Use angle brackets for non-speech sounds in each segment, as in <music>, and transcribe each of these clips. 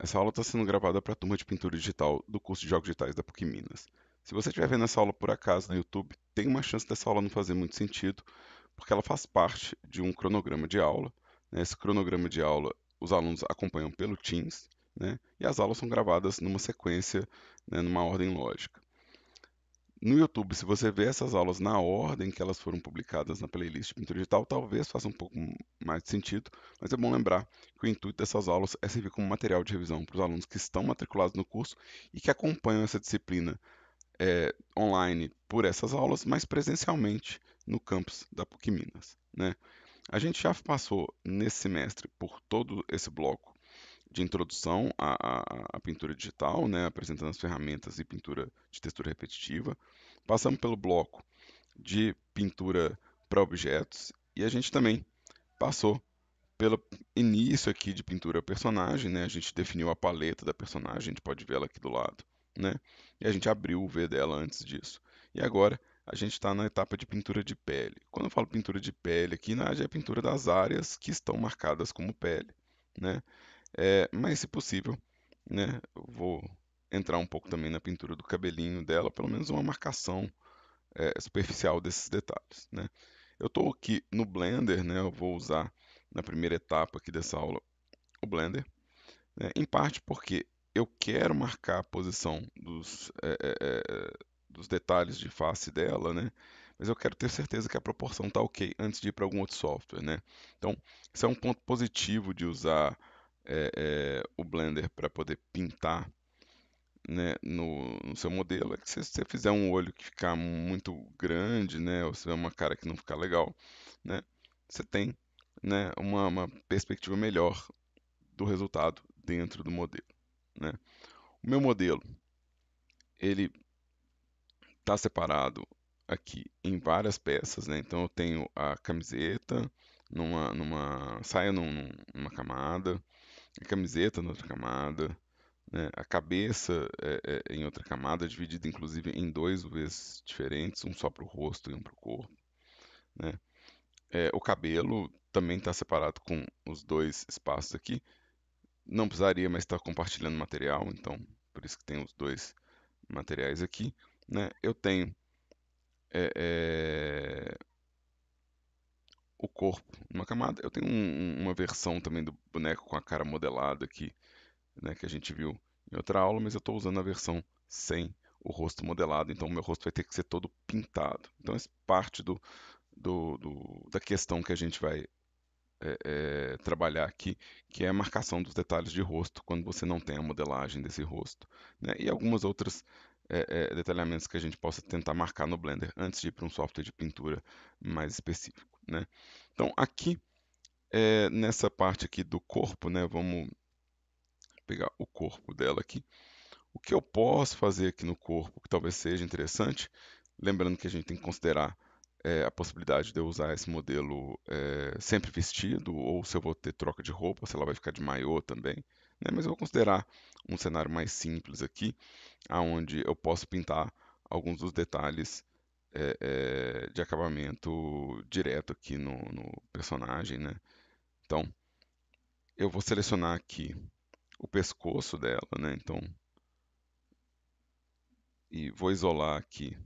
Essa aula está sendo gravada para a turma de pintura digital do curso de Jogos Digitais da PUC Minas. Se você estiver vendo essa aula por acaso no YouTube, tem uma chance dessa aula não fazer muito sentido, porque ela faz parte de um cronograma de aula. Nesse né? cronograma de aula, os alunos acompanham pelo Teams, né? e as aulas são gravadas numa sequência, né, numa ordem lógica. No YouTube, se você vê essas aulas na ordem que elas foram publicadas na playlist de pintura digital, talvez faça um pouco mais de sentido, mas é bom lembrar que o intuito dessas aulas é servir como material de revisão para os alunos que estão matriculados no curso e que acompanham essa disciplina é, online por essas aulas, mas presencialmente no campus da PUC Minas. Né? A gente já passou nesse semestre por todo esse bloco de introdução à, à, à, pintura digital, né, apresentando as ferramentas e pintura de textura repetitiva. Passamos pelo bloco de pintura para objetos e a gente também passou pelo início aqui de pintura personagem, né? A gente definiu a paleta da personagem, a gente pode ver ela aqui do lado, né? E a gente abriu o V dela antes disso. E agora a gente está na etapa de pintura de pele. Quando eu falo pintura de pele aqui, na área é a é pintura das áreas que estão marcadas como pele, né? É, mas, se possível, né, eu vou entrar um pouco também na pintura do cabelinho dela, pelo menos uma marcação é, <laughs> superficial desses detalhes. Né? Eu estou aqui no Blender, né, eu vou usar na primeira etapa aqui dessa aula o Blender, né, em parte porque eu quero marcar a posição dos, é, é, é dos detalhes de face dela, né? mas eu quero ter certeza que a proporção está ok antes de ir para algum outro software. Né? Então, isso é um ponto positivo de usar é, é, o Blender para poder pintar né, no, no, seu modelo é que se você fizer um olho que ficar muito grande, né, ou se fizer uma cara que não ficar legal, né, você tem né, uma, uma perspectiva melhor do resultado dentro do modelo. Né. O meu modelo ele está separado aqui em várias peças, né, então eu tenho a camiseta numa, numa saia num, numa camada, a camiseta na outra camada, né? a cabeça é, é, em outra camada, dividida inclusive em dois Vs diferentes, um só para o rosto e um para o corpo. Né? É, o cabelo também está separado com os dois espaços aqui. Não precisaria, mas está compartilhando material, então por isso que tem os dois materiais aqui. Né? Eu tenho é, é, o corpo numa camada. Eu tenho um, uma versão também do boneco com a cara modelada aqui, né, que a gente viu em outra aula, mas eu estou usando a versão sem o rosto modelado, então o meu rosto vai ter que ser todo pintado. Então, essa parte do, do, do da questão que a gente vai é, é, trabalhar aqui, que é a marcação dos detalhes de rosto, quando você não tem a modelagem desse rosto. Né? E algumas outras é, é detalhamentos que a gente possa tentar marcar no Blender antes de ir para um software de pintura mais específico. Né? Então, aqui, é, nessa parte aqui do corpo, né, vamos pegar o corpo dela aqui. O que eu posso fazer aqui no corpo, que talvez seja interessante, lembrando que a gente tem que considerar é, a possibilidade de eu usar esse modelo é, sempre vestido, ou se eu vou ter troca de roupa, se ela vai ficar de maiô também. Né? Mas eu vou considerar um cenário mais simples aqui, aonde eu posso pintar alguns dos detalhes é, é, de acabamento direto aqui no, no personagem, né? Então, eu vou selecionar aqui o pescoço dela, né? Então, e vou isolar aqui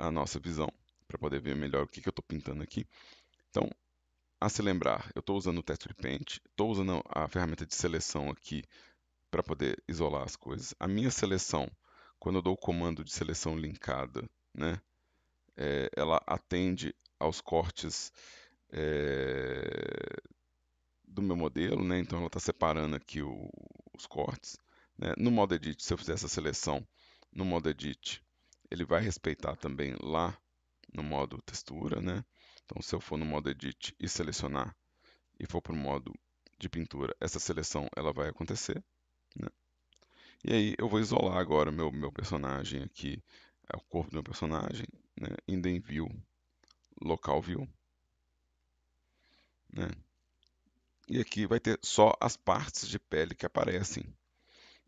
a nossa visão para poder ver melhor o que, que eu estou pintando aqui. Então, a se lembrar, eu estou usando o texto de Paint, estou usando a ferramenta de seleção aqui para poder isolar as coisas. A minha seleção, quando eu dou o comando de seleção linkada, né, é, ela atende aos cortes é, do meu modelo, né? então ela está separando aqui o, os cortes. Né? No modo edit, se eu fizer essa seleção no modo edit, ele vai respeitar também lá no modo textura. Né? Então se eu for no modo edit e selecionar e for para o modo de pintura, essa seleção ela vai acontecer. Né? E aí eu vou isolar agora o meu, meu personagem aqui, é o corpo do meu personagem, né, inden view, local view. Né? E aqui vai ter só as partes de pele que aparecem.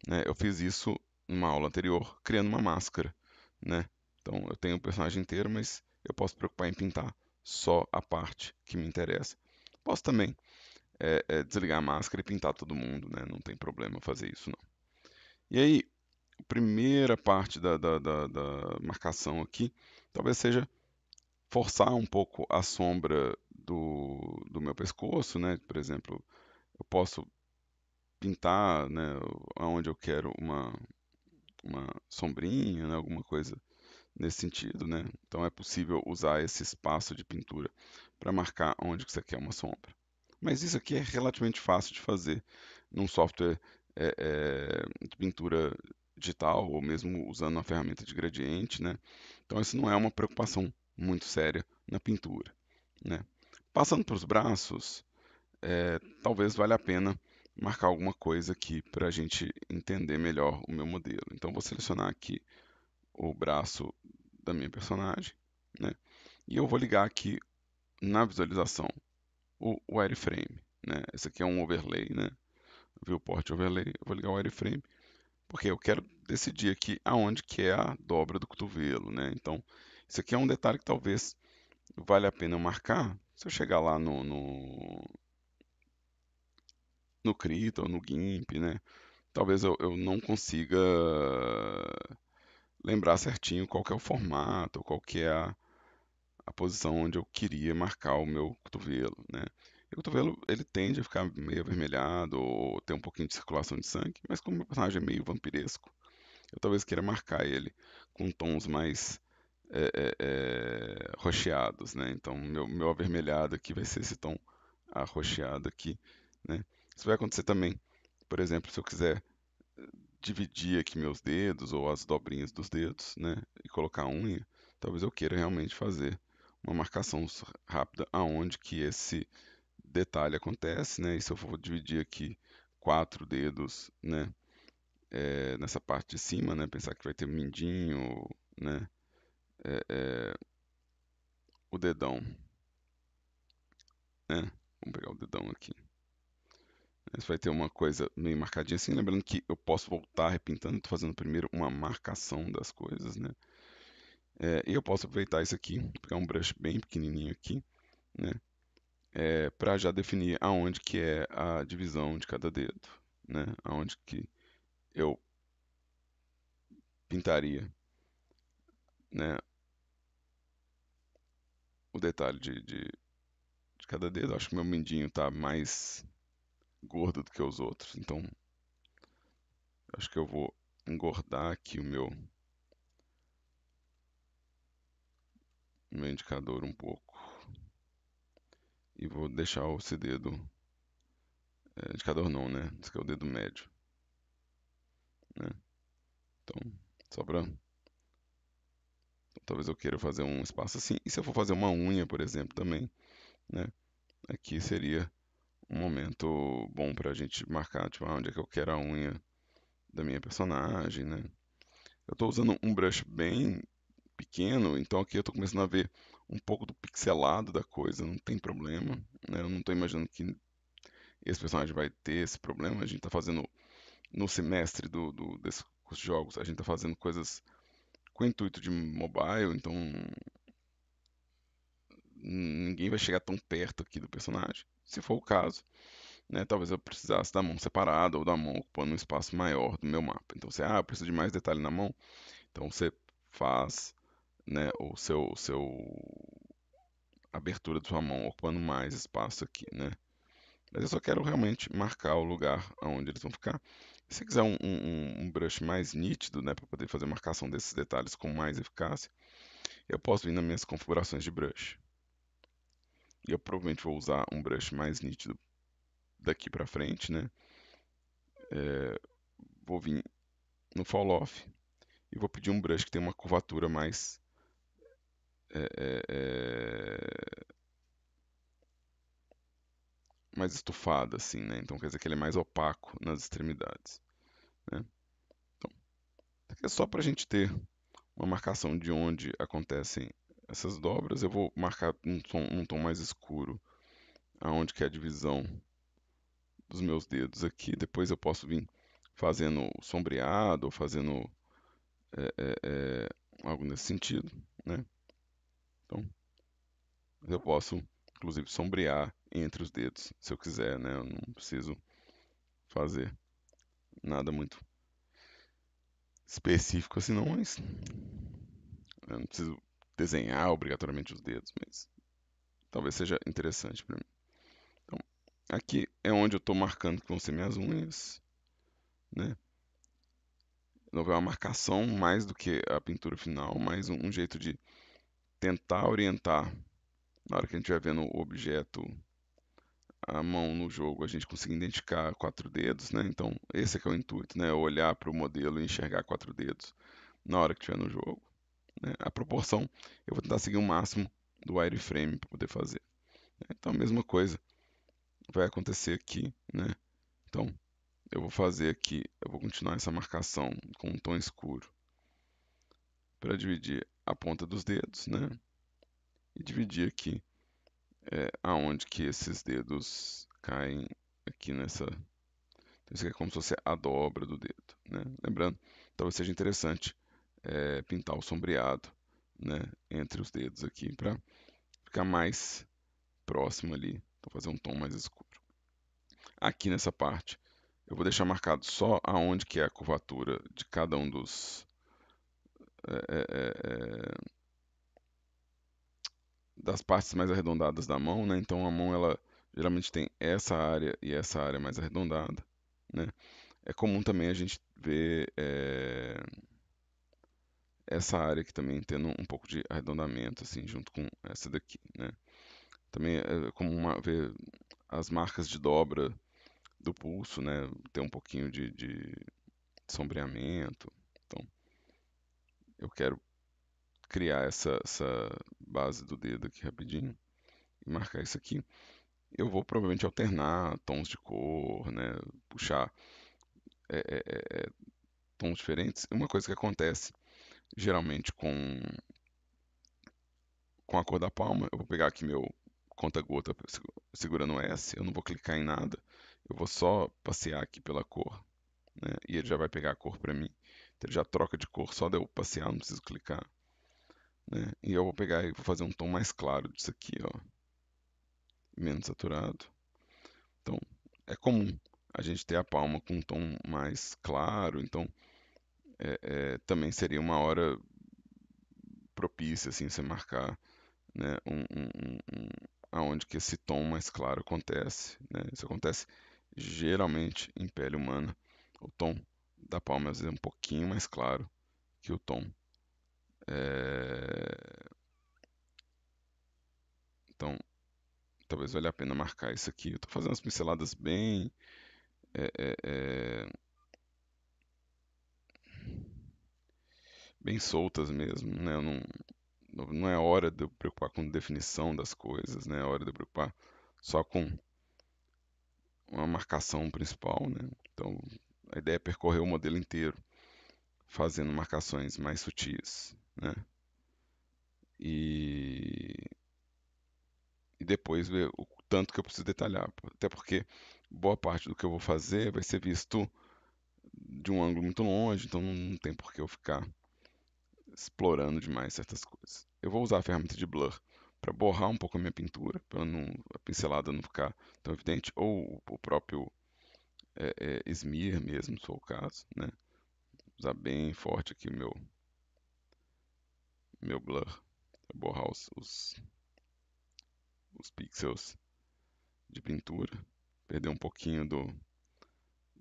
Né? Eu fiz isso numa aula anterior, criando uma máscara. Né? Então eu tenho o personagem inteiro, mas eu posso me preocupar em pintar só a parte que me interessa. Posso também é, é, desligar a máscara e pintar todo mundo, né? não tem problema fazer isso não. E aí, primeira parte da, da, da, da marcação aqui, talvez seja forçar um pouco a sombra do, do meu pescoço, né? Por exemplo, eu posso pintar né, onde eu quero uma, uma sombrinha, né, alguma coisa nesse sentido. Né? Então é possível usar esse espaço de pintura para marcar onde que você quer uma sombra. Mas isso aqui é relativamente fácil de fazer num software é, é, de pintura digital ou mesmo usando a ferramenta de gradiente, né? Então isso não é uma preocupação muito séria na pintura, né? Passando para os braços, é, talvez valha a pena marcar alguma coisa aqui para a gente entender melhor o meu modelo. Então vou selecionar aqui o braço da minha personagem, né? E eu vou ligar aqui na visualização o wireframe, né? Esse aqui é um overlay, né? Viewport overlay, eu vou ligar o wireframe porque eu quero decidir aqui aonde que é a dobra do cotovelo, né? Então, isso aqui é um detalhe que talvez vale a pena eu marcar. Se eu chegar lá no, no, no Krita ou no GIMP, né? Talvez eu, eu não consiga lembrar certinho qual é o formato, qual é a, a posição onde eu queria marcar o meu cotovelo, né? E o cotovelo, ele tende a ficar meio avermelhado ou ter um pouquinho de circulação de sangue, mas como o personagem é meio vampiresco, eu talvez queira marcar ele com tons mais é, é, é, rocheados, né? Então, meu, meu avermelhado aqui vai ser esse tom arrocheado aqui, né? Isso vai acontecer também, por exemplo, se eu quiser eh, dividir aqui meus dedos ou as dobrinhas dos dedos, né? E colocar a unha, talvez eu queira realmente fazer uma marcação rápida aonde que esse detalhe acontece, né? E se eu for dividir aqui quatro dedos, né? É, nessa parte de cima, né? Pensar que vai ter um mindinho, né? É, é, o dedão, né? Vamos pegar o dedão aqui. É, vai ter uma coisa meio marcadinha assim, lembrando que eu posso voltar repintando, estou fazendo primeiro uma marcação das coisas, né? É, e eu posso aproveitar isso aqui, pegar um brush bem pequenininho aqui, né? é, para já definir aonde que é a divisão de cada dedo, né? Aonde que eu pintaria, né? O detalhe de, de, de cada dedo. acho que meu mindinho está mais gordo do que os outros, então acho que eu vou engordar aqui o meu meu indicador um pouco e vou deixar esse dedo é, indicador não, né? Esse aqui é o dedo médio, né? Então, só para então, talvez eu queira fazer um espaço assim. E se eu for fazer uma unha, por exemplo, também, né? Aqui seria um momento bom para a gente marcar tipo, ah, onde é que eu quero a unha da minha personagem, né? Eu estou usando um brush bem pequeno, então aqui eu estou começando a ver um pouco do pixelado da coisa, não tem problema. Né? Eu não estou imaginando que esse personagem vai ter esse problema. A gente está fazendo no semestre do, do, desses jogos, a gente está fazendo coisas com intuito de mobile, então ninguém vai chegar tão perto aqui do personagem, se for o caso. Né? Talvez eu precisasse da mão separada ou da mão ocupando um espaço maior do meu mapa. Então você, ah, precisa de mais detalhe na mão. Então você faz né, o seu, seu abertura da sua mão, ocupando mais espaço aqui, né? Mas eu só quero realmente marcar o lugar onde eles vão ficar. Se quiser um, um, um brush mais nítido, né, para poder fazer a marcação desses detalhes com mais eficácia, eu posso vir nas minhas configurações de brush. E eu provavelmente vou usar um brush mais nítido daqui para frente, né? É, vou vir no fall off e vou pedir um brush que tem uma curvatura mais é, é, é, mais estufada, assim, né? Então quer dizer que ele é mais opaco nas extremidades. Né? Então, é só para a gente ter uma marcação de onde acontecem essas dobras. Eu vou marcar um tom, um tom mais escuro aonde que é a divisão dos meus dedos aqui. Depois eu posso vir fazendo sombreado ou fazendo é, é, é algo nesse sentido, né? Então, eu posso, inclusive, sombrear entre os dedos, se eu quiser, né? Eu não preciso fazer nada muito específico assim, não, mas eu não preciso desenhar obrigatoriamente os dedos, mas talvez seja interessante para mim. Então, aqui é onde eu estou marcando que vão ser minhas unhas, né? Não é uma marcação mais do que a pintura final, mais um, um jeito de tentar orientar, na hora que a gente vai vendo o objeto, a mão no jogo, a gente conseguir identificar quatro dedos, né? Então, esse é que é o intuito, né? Olhar para o modelo e enxergar quatro dedos na hora que estiver no jogo. Né? A proporção, eu vou tentar seguir o máximo do wireframe para poder fazer. Né? Então, a mesma coisa vai acontecer aqui, né? Então, eu vou fazer aqui, eu vou continuar essa marcação com um tom escuro para dividir a ponta dos dedos, né? E dividir aqui é, aonde que esses dedos caem aqui nessa... Então, isso aqui é como se fosse a dobra do dedo, né? Lembrando, talvez seja interessante é, pintar o sombreado, né? Entre os dedos aqui para ficar mais próximo ali. Então, fazer um tom mais escuro. Aqui nessa parte, eu vou deixar marcado só aonde que é a curvatura de cada um dos é, é, é, das partes mais arredondadas da mão, né? Então a mão ela geralmente tem essa área e essa área mais arredondada, né? É comum também a gente ver é, essa área aqui também tendo um pouco de arredondamento assim junto com essa daqui, né? Também é comum uma, ver as marcas de dobra do pulso, né? Ter um pouquinho de, de sombreamento, eu quero criar essa, essa base do dedo aqui rapidinho e marcar isso aqui, eu vou provavelmente alternar tons de cor, né? puxar é, é, é, é tons diferentes. É uma coisa que acontece geralmente com, com a cor da palma, eu vou pegar aqui meu conta-gota segurando o S, eu não vou clicar em nada, eu vou só passear aqui pela cor né? e ele já vai pegar a cor para mim. Ele já troca de cor só de eu passear, não preciso clicar. Né? E eu vou pegar e vou fazer um tom mais claro disso aqui, ó. Menos saturado. Então, é comum a gente ter a palma com um tom mais claro, então é, é, também seria uma hora propícia, assim, você marcar né, um, um, um, aonde que esse tom mais claro acontece. Né? Isso acontece geralmente em pele humana. O tom da Palmas é um pouquinho mais claro que o tom. É... Então, talvez valha a pena marcar isso aqui. Eu estou fazendo as pinceladas bem. É, é, é, bem soltas mesmo, né? Eu não, não é hora de eu preocupar com definição das coisas, né? É hora de eu preocupar só com uma marcação principal, né? Então, a ideia é percorrer o modelo inteiro, fazendo marcações mais sutis, né? E, e depois ver o tanto que eu preciso detalhar, até porque boa parte do que eu vou fazer vai ser visto de um ângulo muito longe, então não tem por que eu ficar explorando demais certas coisas. Eu vou usar a ferramenta de blur para borrar um pouco a minha pintura, para a pincelada não ficar tão evidente, ou o próprio é, é mesmo, se for o caso, né? usar bem forte aqui o meu, meu blur, borrar os, os, os pixels de pintura, perder um pouquinho do,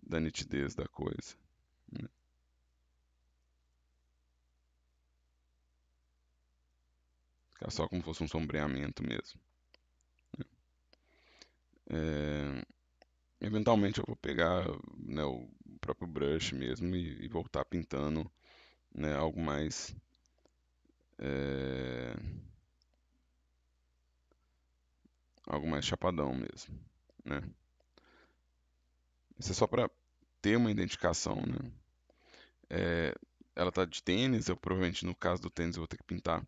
da nitidez da coisa. Né? Ficar só como fosse um sombreamento mesmo. Né? É... Eventualmente eu vou pegar né, o próprio brush mesmo e, e voltar pintando né, algo mais é... algo mais chapadão mesmo, né? Isso é só para ter uma identificação, né? É... ela tá de tênis, eu provavelmente no caso do tênis eu vou ter que pintar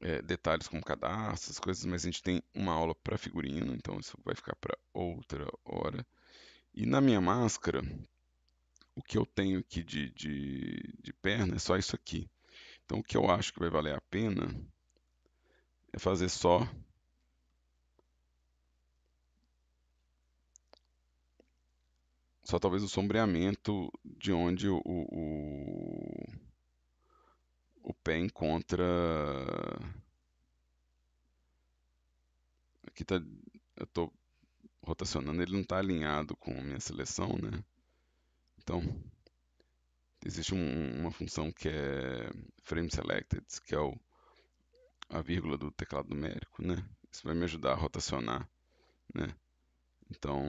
é, detalhes com cadastros, coisas, mas a gente tem uma aula para figurino, então isso vai ficar para outra hora. E na minha máscara, o que eu tenho aqui de, de, de perna é só isso aqui. Então o que eu acho que vai valer a pena é fazer só só talvez o sombreamento de onde o, o o PEN contra. Aqui tá. Eu tô rotacionando, ele não tá alinhado com a minha seleção, né? Então, existe um, uma função que é frame selected, que é o, a vírgula do teclado numérico, né? Isso vai me ajudar a rotacionar, né? Então,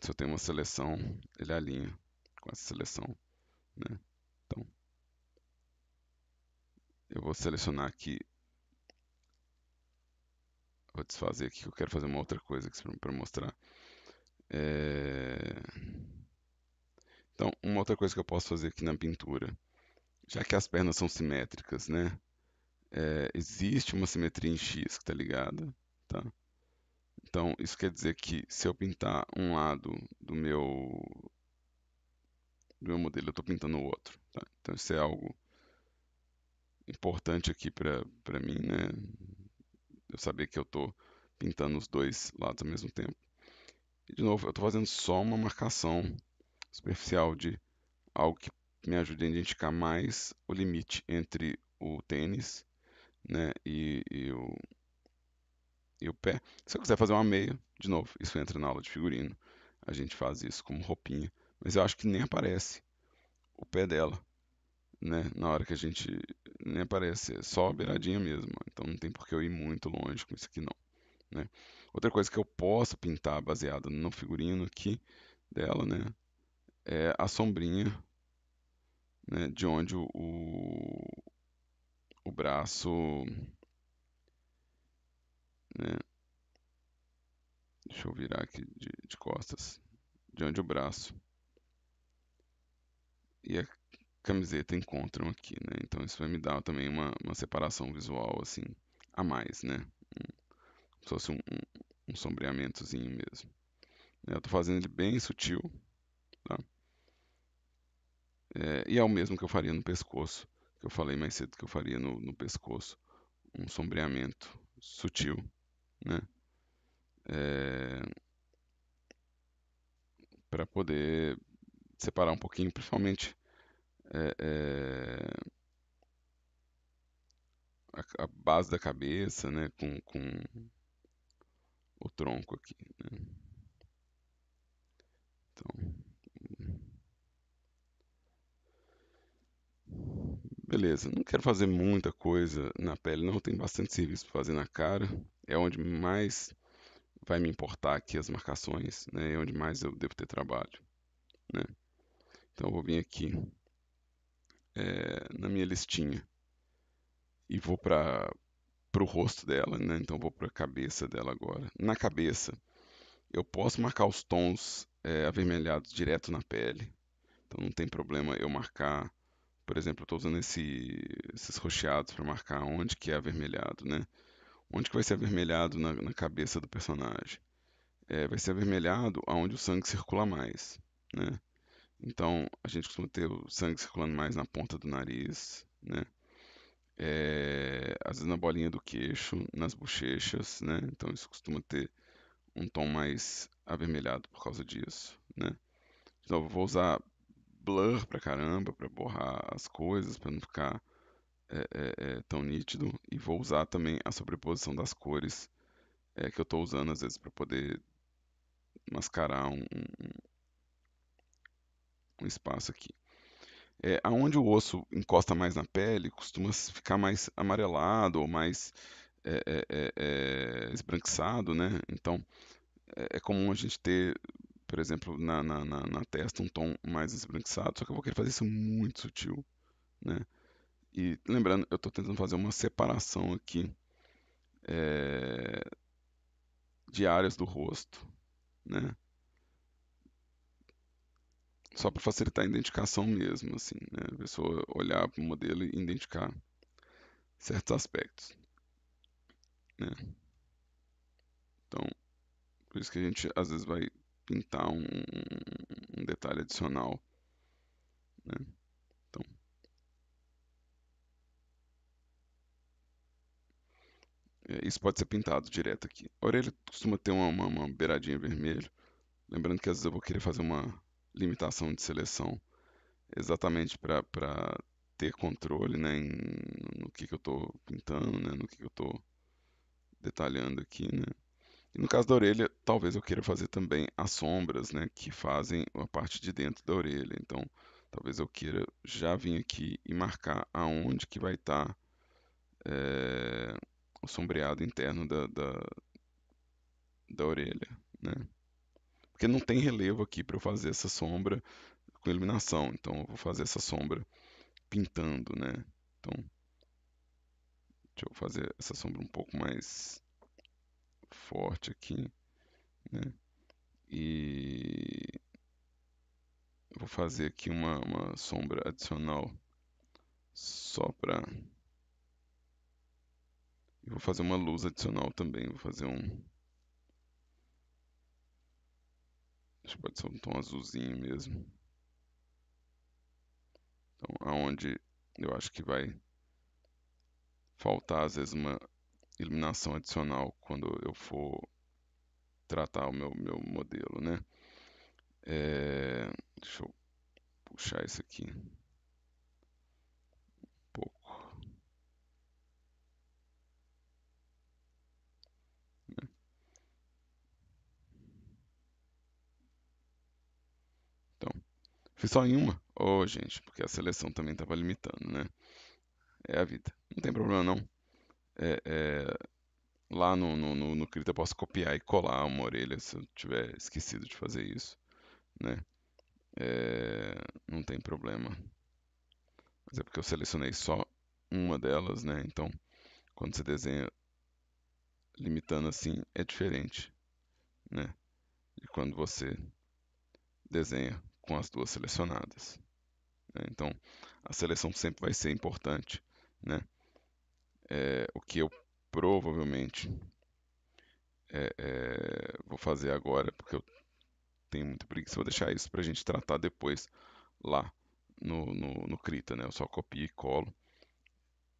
se eu tenho uma seleção, ele alinha com essa seleção, né? eu vou selecionar aqui. Vou desfazer aqui que eu quero fazer uma outra coisa para mostrar. É... Então, uma outra coisa que eu posso fazer aqui na pintura, já que as pernas são simétricas, né? É, existe uma simetria em X que está ligada, tá? Então, isso quer dizer que se eu pintar um lado do meu, do meu modelo, eu estou pintando o outro, tá? Então, isso é algo importante aqui para mim, né? Eu saber que eu estou pintando os dois lados ao mesmo tempo. E, de novo, eu estou fazendo só uma marcação superficial de algo que me ajude a identificar mais o limite entre o tênis né, e, e, o, e o pé. Se eu quiser fazer uma meia, de novo, isso entra na aula de figurino. A gente faz isso como roupinha. Mas eu acho que nem aparece o pé dela né? Na hora que a gente nem aparece, é só a beiradinha mesmo. Então não tem por que eu ir muito longe com isso aqui não, né? Outra coisa que eu posso pintar baseado no figurino aqui dela, né? É a sombrinha, né? De onde o, o braço, né? Deixa eu virar aqui de, de costas, de onde o braço e camiseta encontram aqui, né? Então isso vai me dar também uma, uma separação visual, assim, a mais, né? Como hum, se fosse um, um, sombreamentozinho mesmo. É, eu estou fazendo ele bem sutil, tá? É, e é o mesmo que eu faria no pescoço, que eu falei mais cedo que eu faria no, no pescoço. Um sombreamento sutil, né? É, para poder separar um pouquinho, principalmente é, é, a, a, base da cabeça, né, com, com o tronco aqui. Né? Então, beleza. Não quero fazer muita coisa na pele, não. Tem bastante serviço para fazer na cara. É onde mais vai me importar aqui as marcações, né? É onde mais eu devo ter trabalho, né? Então eu vou vir aqui é, na minha listinha. E vou para o rosto dela, né? Então vou para a cabeça dela agora. Na cabeça, eu posso marcar os tons é, avermelhados direto na pele. Então não tem problema eu marcar, por exemplo, eu estou usando esse, esses rocheados para marcar onde que é avermelhado, né? Onde que vai ser avermelhado na, na cabeça do personagem? É, vai ser avermelhado aonde o sangue circula mais, né? Então, a gente costuma ter o sangue circulando mais na ponta do nariz, né? É, às vezes na bolinha do queixo, nas bochechas, né? Então, isso costuma ter um tom mais avermelhado por causa disso, né? De novo, vou usar blur pra caramba para borrar as coisas, para não ficar é, é, tão nítido. E vou usar também a sobreposição das cores que eu estou usando, às vezes, para poder mascarar um, um espaço aqui. É, aonde o osso encosta mais na pele, costuma ficar mais amarelado ou mais é, é, é, é esbranquiçado, né? Então, é, é comum a gente ter, por exemplo, na, na, na, na, testa um tom mais esbranquiçado, só que eu vou querer fazer isso muito sutil, né? E lembrando, eu estou tentando fazer uma separação aqui de áreas do rosto, né? só para facilitar a identificação mesmo, assim, né? a pessoa olhar para o modelo e identificar certos aspectos. Né? Então, por isso que a gente às vezes vai pintar um, um detalhe adicional. Né? Então, é, isso pode ser pintado direto aqui. A orelha costuma ter uma, uma, uma beiradinha vermelha. Lembrando que às vezes eu vou querer fazer uma limitação de seleção exatamente para ter controle né, em, no que, que eu estou pintando, né, no que, que eu estou detalhando aqui. Né. E no caso da orelha, talvez eu queira fazer também as sombras né, que fazem a parte de dentro da orelha. Então, talvez eu queira já vir aqui e marcar aonde que vai estar tá, é, o sombreado interno da, da, da orelha. Né porque não tem relevo aqui para eu fazer essa sombra com iluminação, então eu vou fazer essa sombra pintando, né? Então, deixa eu fazer essa sombra um pouco mais forte aqui, né? E vou fazer aqui uma, uma sombra adicional só para e vou fazer uma luz adicional também, vou fazer um Acho que pode ser um tom azulzinho mesmo. Então, aonde eu acho que vai faltar, às vezes, uma iluminação adicional quando eu for tratar o meu, meu modelo, né? É... Deixa eu puxar isso aqui. Fiz só em uma? Ô, oh, gente, porque a seleção também estava limitando, né? É a vida. Não tem problema, não. É, é... Lá no, no, no, no eu posso copiar e colar uma orelha se eu tiver esquecido de fazer isso, né? É... Não tem problema. Mas é porque eu selecionei só uma delas, né? Então, quando você desenha limitando assim, é diferente, né? De quando você desenha com as duas selecionadas. Né? Então, a seleção sempre vai ser importante, né? É, o que eu provavelmente é, é, vou fazer agora, porque eu tenho muita preguiça, vou deixar isso para a gente tratar depois lá no, no, no Krita, né? Eu só copio e colo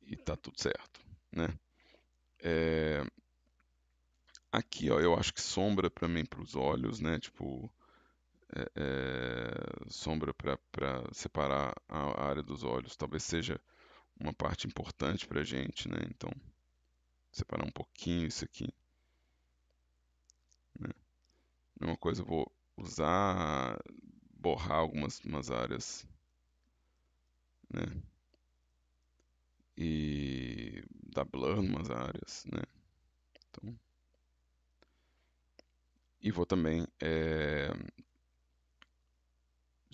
e tá tudo certo, né? É... Aqui, ó, eu acho que sombra para mim para os olhos, né? Tipo, é, é, sombra para separar a, área dos olhos. Talvez seja uma parte importante para a gente, né? Então, separar um pouquinho isso aqui. Né? É uma coisa eu vou usar, borrar algumas umas áreas, né? E dar blur em umas áreas, né? Então, e vou também é,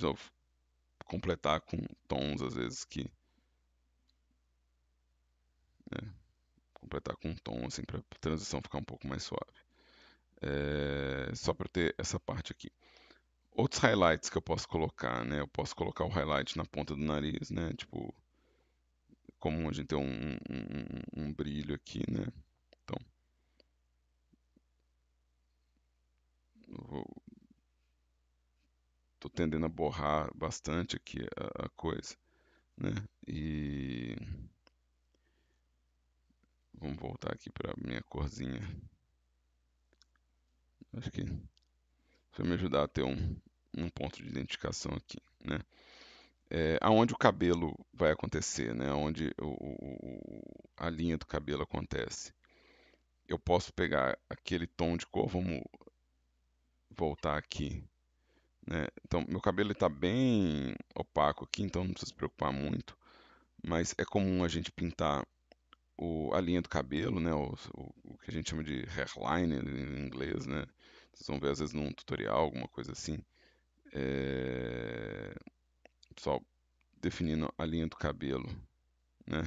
novo, completar com tons, às vezes, que. Né? Completar com um tom, assim, para a transição ficar um pouco mais suave. É, só para ter essa parte aqui. Outros highlights que eu posso colocar, né? Eu posso colocar o highlight na ponta do nariz, né? Tipo, como a gente tem um, um, um, um brilho aqui, né? Então, vou tô tendendo a borrar bastante aqui a, a coisa, né? E vamos voltar aqui para minha corzinha. Acho que vai me ajudar a ter um, um ponto de identificação aqui, né? É, aonde o cabelo vai acontecer, né? aonde o, o, a linha do cabelo acontece. Eu posso pegar aquele tom de cor, vamos voltar aqui né? Então, meu cabelo está bem opaco aqui, então não precisa se preocupar muito. Mas é comum a gente pintar o, a linha do cabelo, né? o, o, o que a gente chama de hairline em inglês. Né? Vocês vão ver às vezes num tutorial, alguma coisa assim. É... Só definindo a linha do cabelo. Né?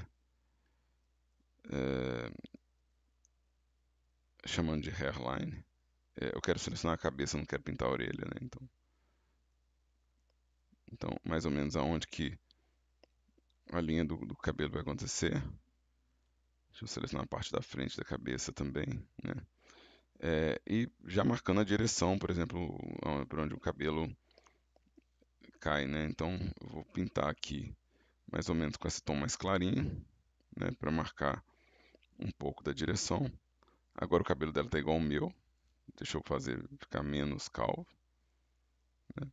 É... Chamando de hairline. É, eu quero selecionar a cabeça, não quero pintar a orelha, né? Então. Então, mais ou menos aonde que a linha do, do cabelo vai acontecer. Deixa eu selecionar a parte da frente da cabeça também, né? É, e já marcando a direção, por exemplo, para onde o cabelo cai, né? Então, eu vou pintar aqui mais ou menos com esse tom mais clarinho, né? Para marcar um pouco da direção. Agora o cabelo dela tá igual ao meu. Deixa eu fazer ficar menos calvo. Né?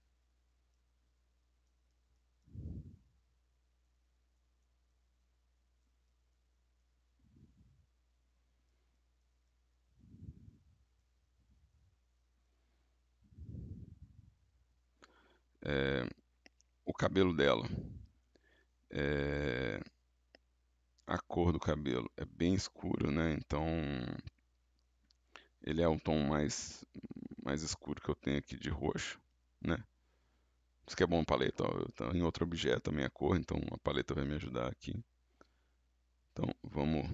é, o cabelo dela. É, a cor do cabelo é bem escuro, né? Então ele é o tom mais, mais escuro que eu tenho aqui de roxo, né? Isso que é bom a paleta, ó, eu em outro objeto a minha cor, então a paleta vai me ajudar aqui. Então vamos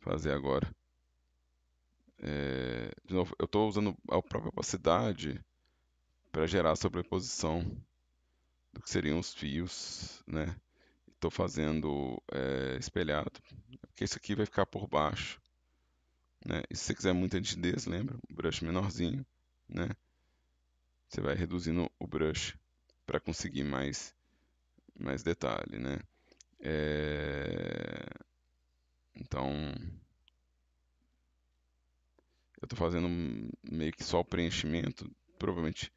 fazer agora. É, de novo, eu estou usando a própria opacidade para gerar a sobreposição do que seriam os fios, né? Estou fazendo é, espelhado, porque isso aqui vai ficar por baixo, né? E se você quiser muita nitidez, lembra? Um brush menorzinho, né? Você vai reduzindo o brush para conseguir mais, mais detalhe, né? É... Então, eu estou fazendo meio que só o preenchimento, provavelmente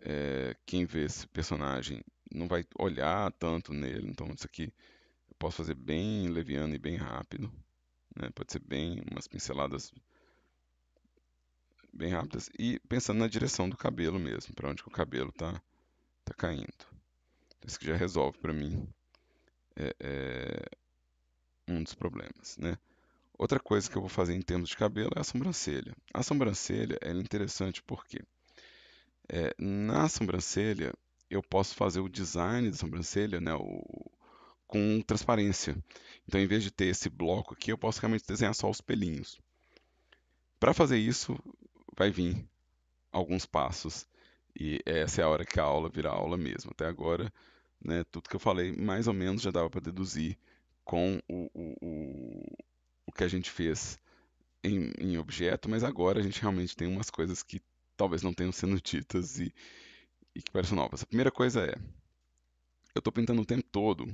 é, quem vê esse personagem não vai olhar tanto nele. Então, isso aqui eu posso fazer bem leviano e bem rápido. Né? Pode ser bem umas pinceladas bem rápidas. E pensando na direção do cabelo mesmo, para onde o cabelo está tá caindo. Isso que já resolve para mim é, é, um dos problemas. Né? Outra coisa que eu vou fazer em termos de cabelo é a sobrancelha. A sobrancelha é interessante porque quê? É, na sobrancelha, eu posso fazer o design da sobrancelha né, o, com transparência. Então, em vez de ter esse bloco aqui, eu posso realmente desenhar só os pelinhos. Para fazer isso, vai vir alguns passos. E essa é a hora que a aula virá aula mesmo. Até agora, né, tudo que eu falei, mais ou menos, já dava para deduzir com o, o, o, o que a gente fez em, em objeto, mas agora a gente realmente tem umas coisas que talvez não tenham sendo ditas e, e que pareçam novas. A primeira coisa é, eu estou pintando o tempo todo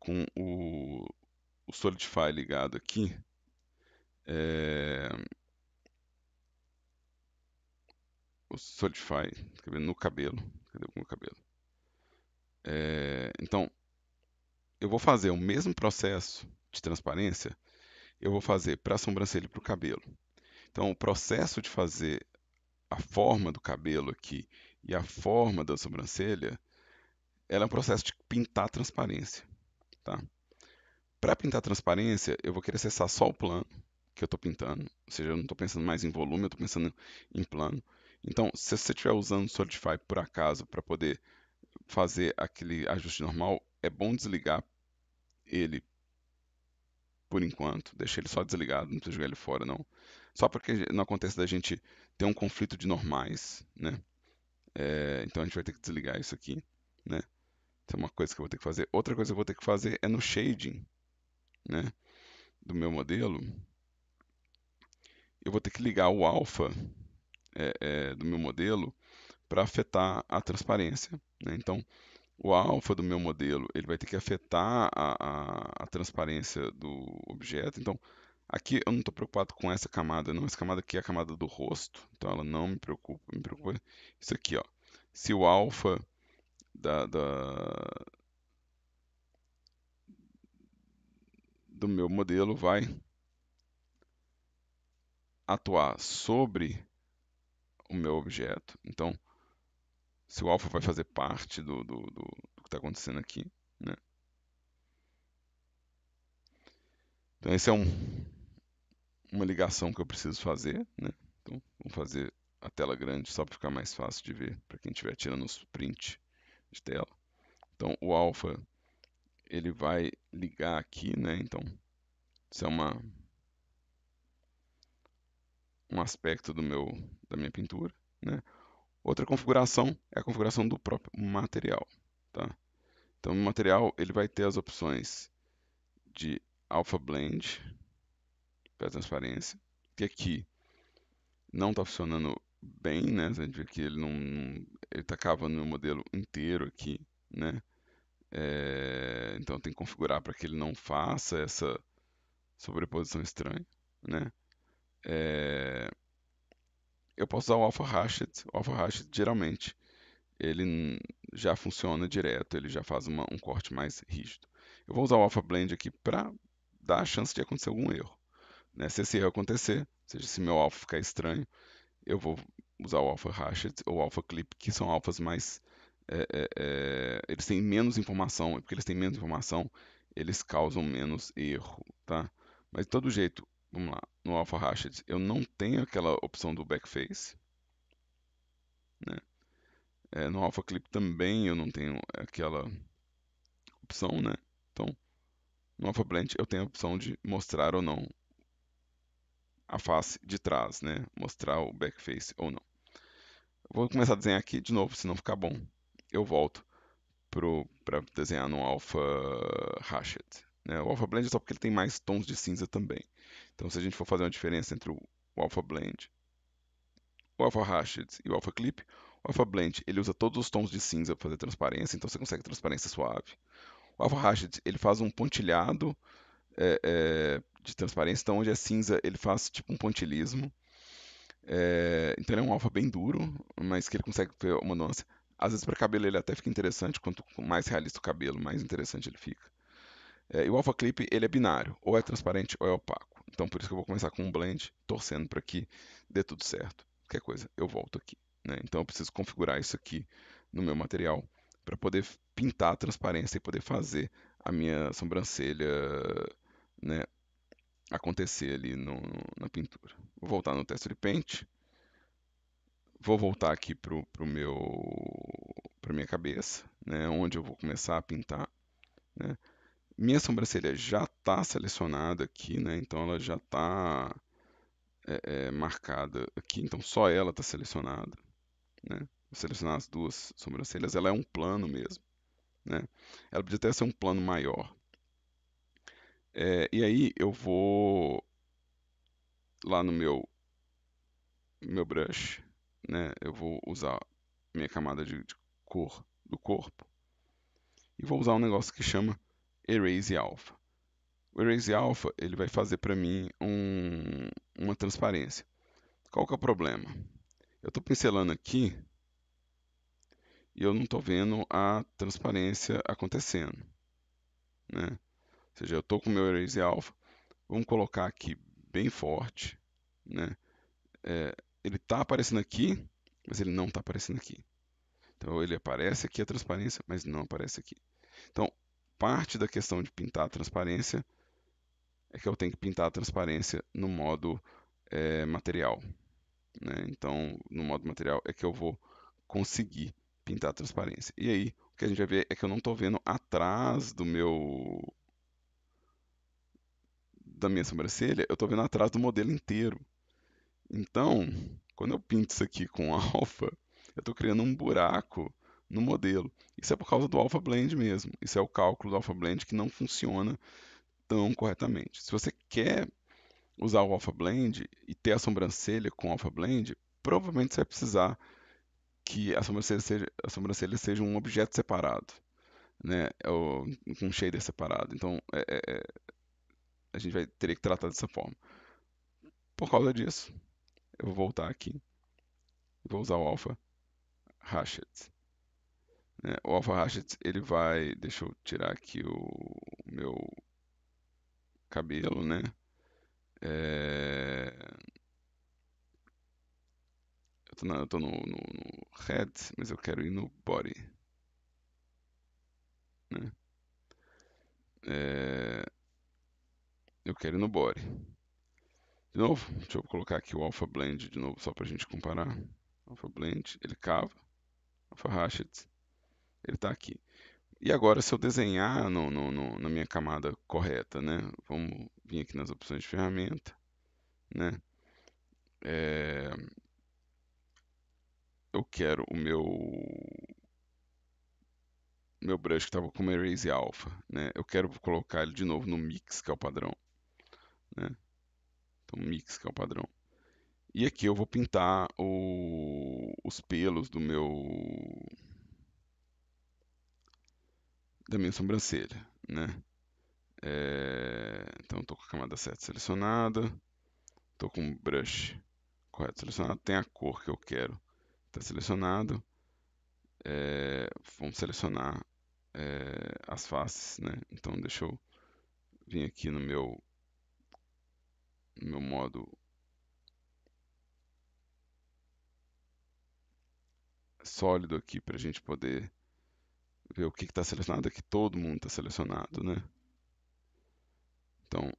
com o, o Solidify ligado aqui. É, o Solidify no cabelo. Cadê o meu cabelo? É, então, eu vou fazer o mesmo processo de transparência, eu vou fazer para a sobrancelha e para o cabelo. Então, o processo de fazer a forma do cabelo aqui e a forma da sobrancelha, ela é um processo de pintar a transparência, tá? Para pintar a transparência, eu vou querer acessar só o plano que eu estou pintando, ou seja, eu não estou pensando mais em volume, eu estou pensando em plano. Então, se você estiver usando Solidify por acaso para poder fazer aquele ajuste normal, é bom desligar ele por enquanto, deixa ele só desligado, não precisa jogar ele fora não só porque não acontece da gente ter um conflito de normais, né? É, então a gente vai ter que desligar isso aqui, né? é uma coisa que eu vou ter que fazer. Outra coisa que eu vou ter que fazer é no shading, né? Do meu modelo, eu vou ter que ligar o alfa é, é, do meu modelo para afetar a transparência, né? Então o alfa do meu modelo ele vai ter que afetar a, a, a transparência do objeto. Então Aqui eu não estou preocupado com essa camada, não. Essa camada aqui é a camada do rosto, então ela não me preocupa. Me preocupa isso aqui, ó. Se o alfa da, da, do meu modelo vai atuar sobre o meu objeto. Então, se o alfa vai fazer parte do, do, do, do que está acontecendo aqui, né? Então, esse é um, uma ligação que eu preciso fazer, né? Então, vou fazer a tela grande só para ficar mais fácil de ver para quem estiver tirando os print de tela. Então, o alfa ele vai ligar aqui, né? Então, isso é uma um aspecto do meu da minha pintura, né? Outra configuração é a configuração do próprio material, tá? Então, o material ele vai ter as opções de alpha blend, pela transparência, que aqui não está funcionando bem, né? A gente vê que ele não, ele está cavando o modelo inteiro aqui, né? É, então tem que configurar para que ele não faça essa sobreposição estranha, né? É, eu posso usar o alpha hashed. O alpha hashed geralmente ele já funciona direto, ele já faz uma, um corte mais rígido. Eu vou usar o alpha blend aqui para dar a chance de acontecer algum erro. Né? Se esse erro acontecer, ou seja, se meu alfa ficar estranho, eu vou usar o alfa hashed ou o alfa clip, que são alfas mais... É, é, é, eles têm menos informação, e porque eles têm menos informação, eles causam menos erro, tá? Mas de todo jeito, vamos lá, no alpha hashed, eu não tenho aquela opção do backface, né? É, no alpha clip também eu não tenho aquela opção, né? Então, no alpha blend eu tenho a opção de mostrar ou não a face de trás, né? Mostrar o backface ou não. Vou começar a desenhar aqui de novo, se não ficar bom, eu volto para desenhar no Alpha Hashed. Né? O Alpha Blend é só porque ele tem mais tons de cinza também. Então, se a gente for fazer uma diferença entre o Alpha Blend, o Alpha Hashed e o Alpha Clip, o Alpha Blend ele usa todos os tons de cinza para fazer transparência, então você consegue transparência suave. O Alpha Hashed ele faz um pontilhado é, é, de transparência. Então, onde é cinza, ele faz tipo um pontilismo. É, então, ele é um alfa bem duro, mas que ele consegue ter uma nuance. Às vezes, para cabelo, ele até fica interessante. Quanto mais realista o cabelo, mais interessante ele fica. É, e o alfa clip, ele é binário. Ou é transparente, ou é opaco. Então, por isso que eu vou começar com um blend, torcendo para que dê tudo certo. Qualquer coisa, eu volto aqui. Né? Então, eu preciso configurar isso aqui no meu material para poder pintar a transparência e poder fazer a minha sobrancelha né, acontecer ali no, no, na pintura. Vou voltar no teste de paint. Vou voltar aqui para pro meu minha cabeça, né, onde eu vou começar a pintar. Né. Minha sobrancelha já está selecionada aqui, né, então ela já está é, é, marcada aqui, então só ela está selecionada. Né. Vou selecionar as duas sobrancelhas, ela é um plano mesmo. Né? Ela podia até ser um plano maior, é, e aí eu vou lá no meu, meu brush, né? Eu vou usar minha camada de, de cor do corpo e vou usar um negócio que chama Erase Alpha. O Erase Alpha ele vai fazer para mim um, uma transparência. Qual que é o problema? Eu estou pincelando aqui e eu não estou vendo a transparência acontecendo. Né? Ou seja, eu estou com o meu erase Alpha, vamos colocar aqui bem forte, né? É, ele está aparecendo aqui, mas ele não está aparecendo aqui. Então ele aparece aqui a transparência, mas não aparece aqui. Então parte da questão de pintar a transparência é que eu tenho que pintar a transparência no modo é, material. Né? Então, no modo material é que eu vou conseguir pintar a transparência. E aí, o que a gente vai ver é que eu não estou vendo atrás do meu da minha sobrancelha, eu estou vendo atrás do modelo inteiro. Então, quando eu pinto isso aqui com <laughs> alfa, eu estou criando um buraco no modelo. Isso é por causa do alpha blend mesmo. Isso é o cálculo do alpha blend que não funciona tão corretamente. Se você quer usar o alpha blend e ter a sobrancelha com alpha blend, provavelmente você vai precisar que a sobrancelha seja, a sobrancelha seja um objeto separado, né? É com um shader separado. Então, é, é, é a gente vai ter que tratar dessa forma. Por causa disso, eu vou voltar aqui e vou usar o alpha hashed. Né? O alpha hashed ele vai, deixa eu tirar aqui o meu cabelo, né? É... Eu tô, na, eu tô no, no, no, head, mas eu quero ir no body, né? É eu quero ir no body. De novo, deixa eu colocar aqui o alpha blend de novo só para a gente comparar. Alpha blend, ele cava. Alpha hatchet, ele está aqui. E agora, se eu desenhar no, no, no, na minha camada correta, né? Vamos vir aqui nas opções de ferramenta, né? É... Eu quero o meu meu brush que estava com uma Erase Alpha, né? Eu quero colocar ele de novo no Mix, que é o padrão. Né? Então, mix, que é o padrão. E aqui eu vou pintar o, os pelos do meu da minha sobrancelha, né? É, então, estou com a camada certa selecionada, estou com o brush correto selecionado, tem a cor que eu quero, está selecionado. É, vamos selecionar é, as faces, né? Então, deixa eu vir aqui no meu meu modo sólido aqui para a gente poder ver o que está selecionado aqui. É todo mundo está selecionado, né? Então,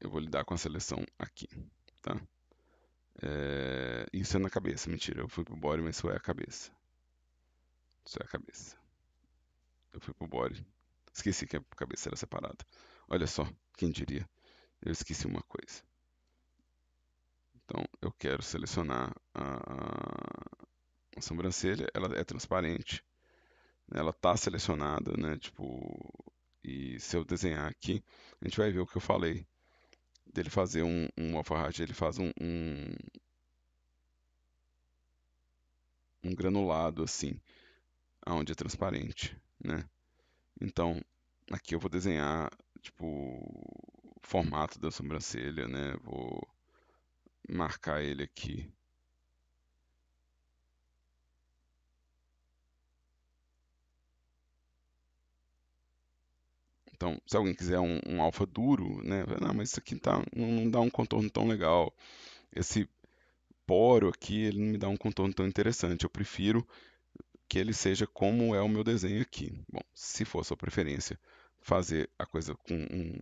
eu vou lidar com a seleção aqui, tá? É... Isso é na cabeça, mentira. Eu fui pro body, mas isso é a cabeça. Isso é a cabeça. Eu fui pro body. Esqueci que a cabeça era separada. Olha só, quem diria? Eu esqueci uma coisa. Então, eu quero selecionar a, a sobrancelha, ela é transparente, né, ela está selecionada, né? Tipo, e se eu desenhar aqui, a gente vai ver o que eu falei dele fazer um, um alfarrate, ele faz um, um, um granulado assim, aonde é transparente, né? Então, aqui eu vou desenhar tipo, formato da sobrancelha, né? Vou marcar ele aqui. Então, se alguém quiser um, um alfa duro, né? Não, mas isso aqui tá, não, não dá um contorno tão legal. Esse poro aqui, ele não me dá um contorno tão interessante. Eu prefiro que ele seja como é o meu desenho aqui. Bom, se for sua preferência, fazer a coisa com um,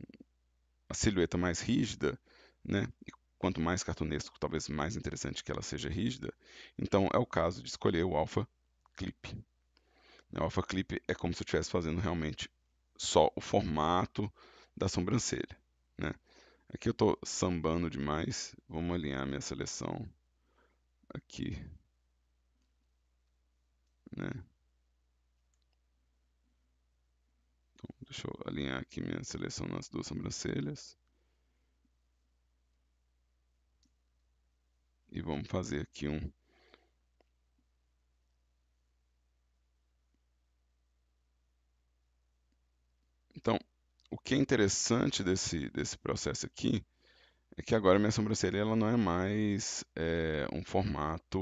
uma silhueta mais rígida, né? E quanto mais cartunesco, talvez mais interessante que ela seja rígida. Então é o caso de escolher o alpha clip. Né? O alpha clip é como se eu estivesse fazendo realmente só o formato da sobrancelha, né? Aqui eu estou sambando demais. Vamos alinhar minha seleção aqui, né? Deixa eu alinhar aqui minha seleção nas duas sobrancelhas. E vamos fazer aqui um Então, o que é interessante desse, desse processo aqui é que agora minha sobrancelha ela não é mais é, um formato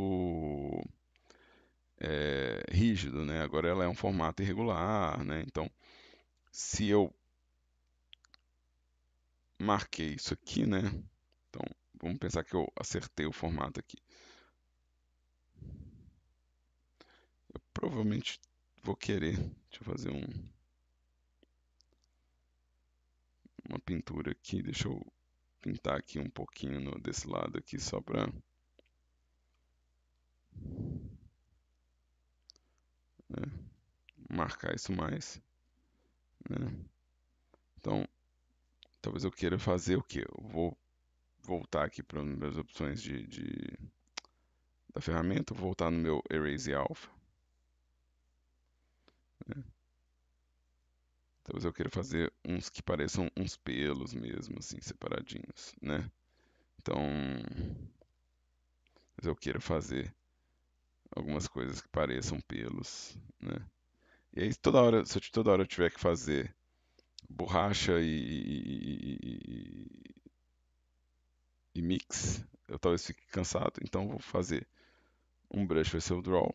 é, rígido, né? Agora ela é um formato irregular, né? Então, se eu marquei isso aqui, né? Então, vamos pensar que eu acertei o formato aqui. Eu provavelmente vou querer, deixa eu fazer um uma pintura aqui, deixa eu pintar aqui um pouquinho no, desse lado aqui só para né, marcar isso mais. Né? Então, talvez eu queira fazer o que? Eu vou voltar aqui para as minhas opções de, de, da ferramenta, vou voltar no meu Erase Alpha. Né? Talvez eu queira fazer uns que pareçam uns pelos mesmo, assim, separadinhos, né? Então, mas eu queira fazer algumas coisas que pareçam pelos, né? E aí toda hora, se eu, toda hora eu tiver que fazer borracha e, e, e, mix, eu talvez fique cansado, então vou fazer um brush vai ser o draw,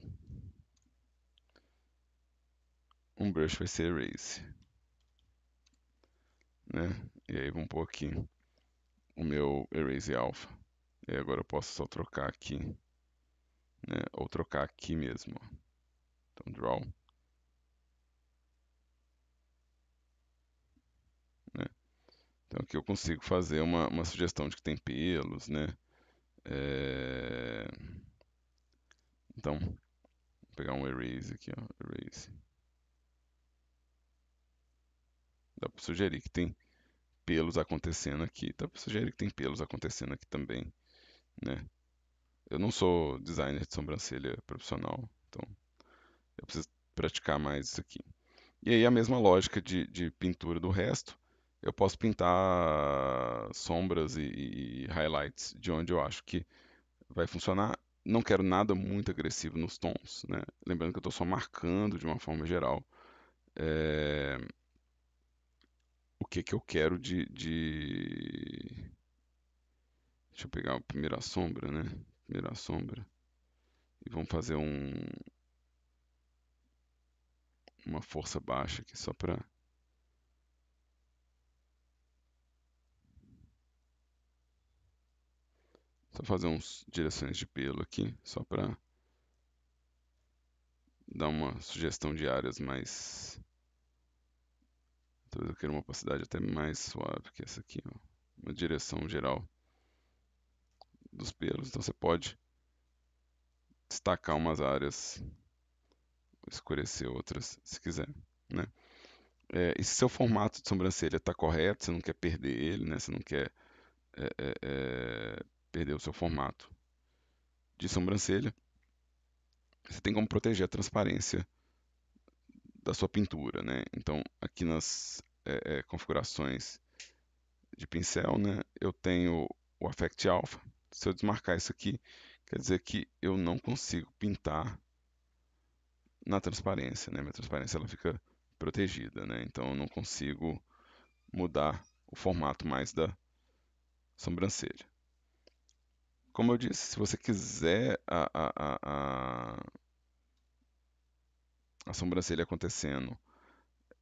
um brush vai ser erase, né? E aí vamos pôr aqui o meu erase alpha. E agora eu posso só trocar aqui, né? Ou trocar aqui mesmo. Então draw Então aqui eu consigo fazer uma, uma sugestão de que tem pelos, né? É... Então, vou pegar um erase aqui, ó, erase. Dá para sugerir que tem pelos acontecendo aqui. Dá para sugerir que tem pelos acontecendo aqui também, né? Eu não sou designer de sobrancelha profissional, então eu preciso praticar mais isso aqui. E aí a mesma lógica de, de pintura do resto, eu posso pintar sombras e, e, highlights de onde eu acho que vai funcionar. Não quero nada muito agressivo nos tons, né? Lembrando que eu estou só marcando de uma forma geral é... o que que eu quero de, de... Deixa eu pegar a primeira sombra, né? Primeira sombra. E vamos fazer um... Uma força baixa aqui só para Só fazer uns direções de pelo aqui, só para dar uma sugestão de áreas mais... Talvez eu queira uma opacidade até mais suave que essa aqui, ó. Uma direção geral dos pelos. Então você pode destacar umas áreas, escurecer outras, se quiser, né? É, e se seu formato de sobrancelha está correto, você não quer perder ele, né? Você não quer é, é, é perdeu seu formato de sobrancelha, você tem como proteger a transparência da sua pintura, né? Então, aqui nas é, é, configurações de pincel, né, eu tenho o Affect Alpha. Se eu desmarcar isso aqui, quer dizer que eu não consigo pintar na transparência, né? Minha transparência ela fica protegida, né? Então, eu não consigo mudar o formato mais da sobrancelha como eu disse, se você quiser a, a, a, a, a sobrancelha acontecendo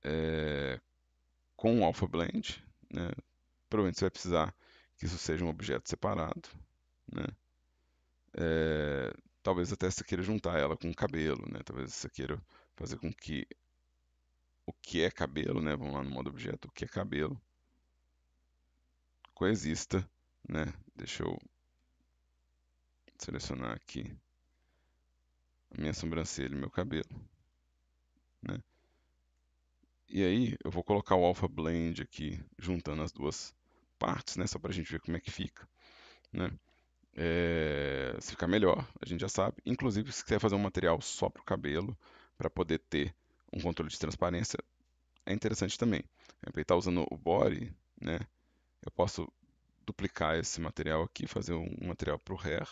é, com o Alpha Blend, né, provavelmente você vai precisar que isso seja um objeto separado. Né? É, talvez até você queira juntar ela com o cabelo, né? talvez você queira fazer com que o que é cabelo, né? vamos lá no modo objeto, o que é cabelo, coexista. Né? Deixa eu selecionar aqui a minha sobrancelha e meu cabelo. Né? E aí eu vou colocar o Alpha Blend aqui, juntando as duas partes, né? só para a gente ver como é que fica. Né? É, se ficar melhor, a gente já sabe. Inclusive, se quiser fazer um material só para o cabelo, para poder ter um controle de transparência, é interessante também. É, ele está usando o body, né? eu posso duplicar esse material aqui, fazer um material para o hair,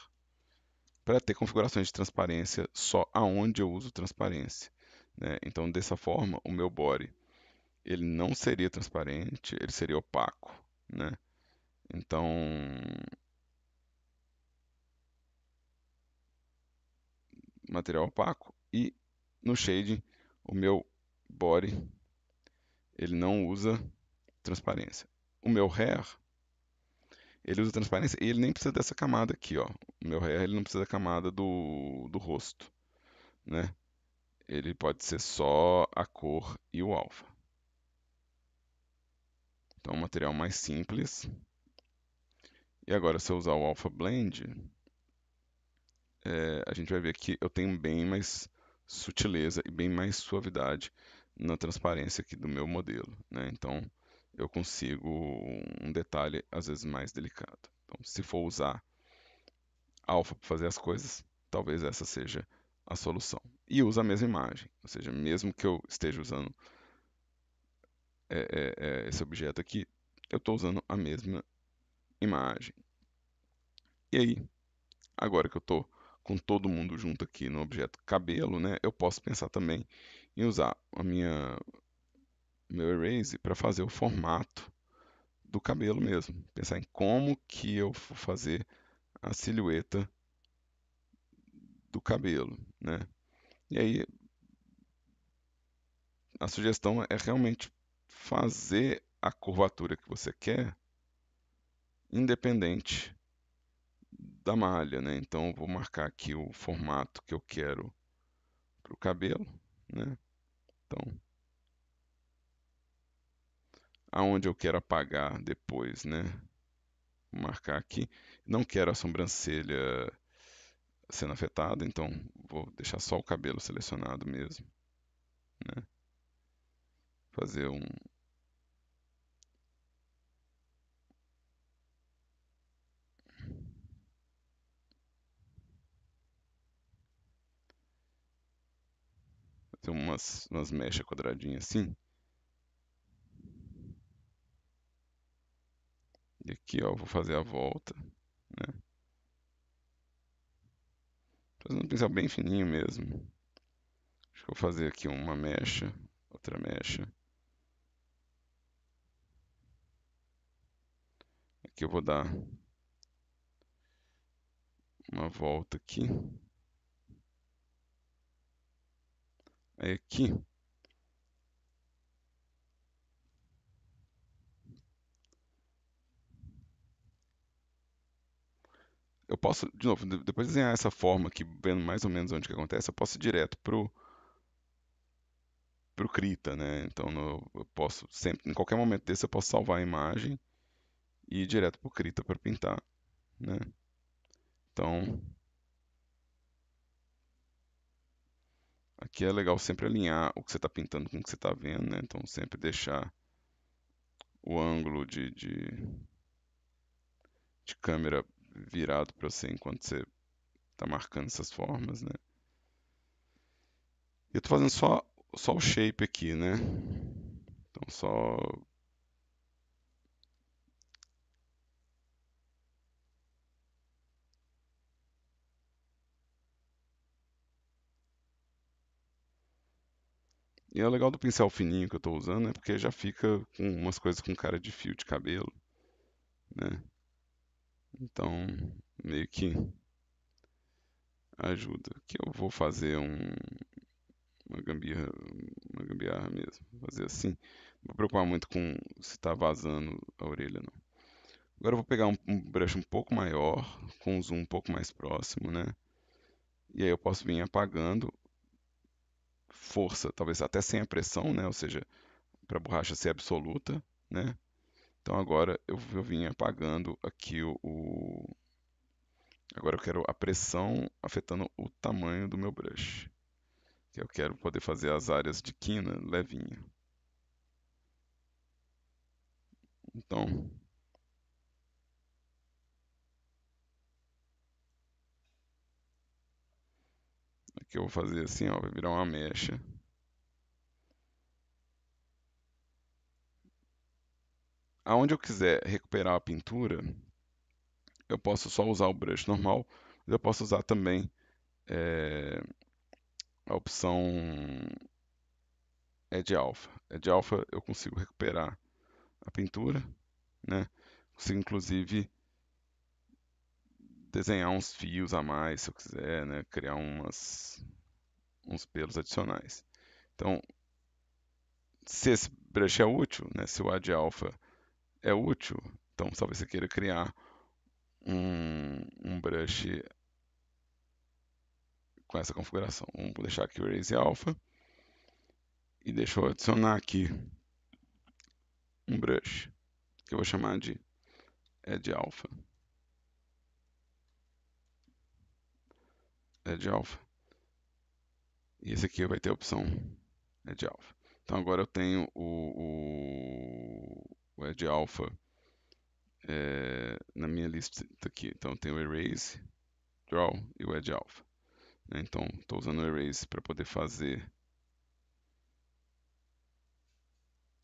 para ter configurações de transparência só aonde eu uso transparência. Né? Então, dessa forma, o meu body ele não seria transparente, ele seria opaco. Né? Então, material opaco e no shading o meu body ele não usa transparência. O meu hair ele usa transparência e ele nem precisa dessa camada aqui, ó. O meu hair ele não precisa da camada do, do rosto, né? Ele pode ser só a cor e o alfa. Então, um material mais simples. E agora, se eu usar o alpha blend, é, a gente vai ver que eu tenho bem mais sutileza e bem mais suavidade na transparência aqui do meu modelo, né? Então, eu consigo um detalhe às vezes mais delicado. Então, se for usar alfa para fazer as coisas, talvez essa seja a solução. E usa a mesma imagem, ou seja, mesmo que eu esteja usando é, é, é, esse objeto aqui, eu estou usando a mesma imagem. E aí, agora que eu estou com todo mundo junto aqui no objeto cabelo, né, eu posso pensar também em usar a minha meu erase para fazer o formato do cabelo mesmo. Pensar em como que eu vou fazer a silhueta do cabelo, né? E aí a sugestão é realmente fazer a curvatura que você quer independente da malha, né? Então vou marcar aqui o formato que eu quero para o cabelo, né? Então aonde eu quero apagar depois, né? Vou marcar aqui. Não quero a sobrancelha sendo afetada, então vou deixar só o cabelo selecionado mesmo. Né? Fazer um. Fazer umas, umas mechas quadradinhas assim. E aqui, ó, vou fazer a volta, né? Fazendo um pincel bem fininho mesmo. Acho que vou fazer aqui uma mecha, outra mecha. Aqui eu vou dar uma volta aqui. Aí aqui eu posso, de novo, depois de desenhar essa forma aqui, vendo mais ou menos onde que acontece, eu posso ir direto pro pro Krita, né? Então no, eu posso sempre, em qualquer momento desse eu posso salvar a imagem e ir direto pro Krita para pintar, né? Então aqui é legal sempre alinhar o que você está pintando com o que você está vendo, né? Então sempre deixar o ângulo de, de de câmera virado para você enquanto você tá marcando essas formas, né? Eu tô fazendo só, só o shape aqui, né? Então só... E é legal do pincel fininho que eu estou usando é porque já fica com umas coisas com cara de fio de cabelo, né? Então, meio que ajuda. Que eu vou fazer um, uma gambiarra, uma gambiarra mesmo. Vou fazer assim. Não vou preocupar muito com se está vazando a orelha, não. Agora eu vou pegar um, um brush um pouco maior, com um zoom um pouco mais próximo, né? E aí eu posso vir apagando força, talvez até sem a pressão, né? Ou seja, para a borracha ser absoluta, né? Então agora eu, eu vim apagando aqui o, o... Agora eu quero a pressão afetando o tamanho do meu brush. Eu quero poder fazer as áreas de quina levinha. Então, aqui eu vou fazer assim, ó, vai virar uma mecha. aonde eu quiser recuperar a pintura, eu posso só usar o brush normal, mas eu posso usar também é, a opção Edge é Alpha. Edge é Alpha eu consigo recuperar a pintura, né? Consigo inclusive desenhar uns fios a mais se eu quiser, né? Criar umas, uns pelos adicionais. Então, se esse brush é útil, né? Se o Edge Alpha é útil. Então, talvez você queira criar um, um brush com essa configuração. Vamos deixar aqui o Erase Alpha. E deixa eu adicionar aqui um brush, que eu vou chamar de Edge Alpha. Edge Alpha. E esse aqui vai ter a opção Edge Alpha. Então agora eu tenho o o é de Alpha é, na minha lista tá aqui. Então, tem o Erase, Draw e o Edge Alpha. Né? Então, estou usando o Erase para poder fazer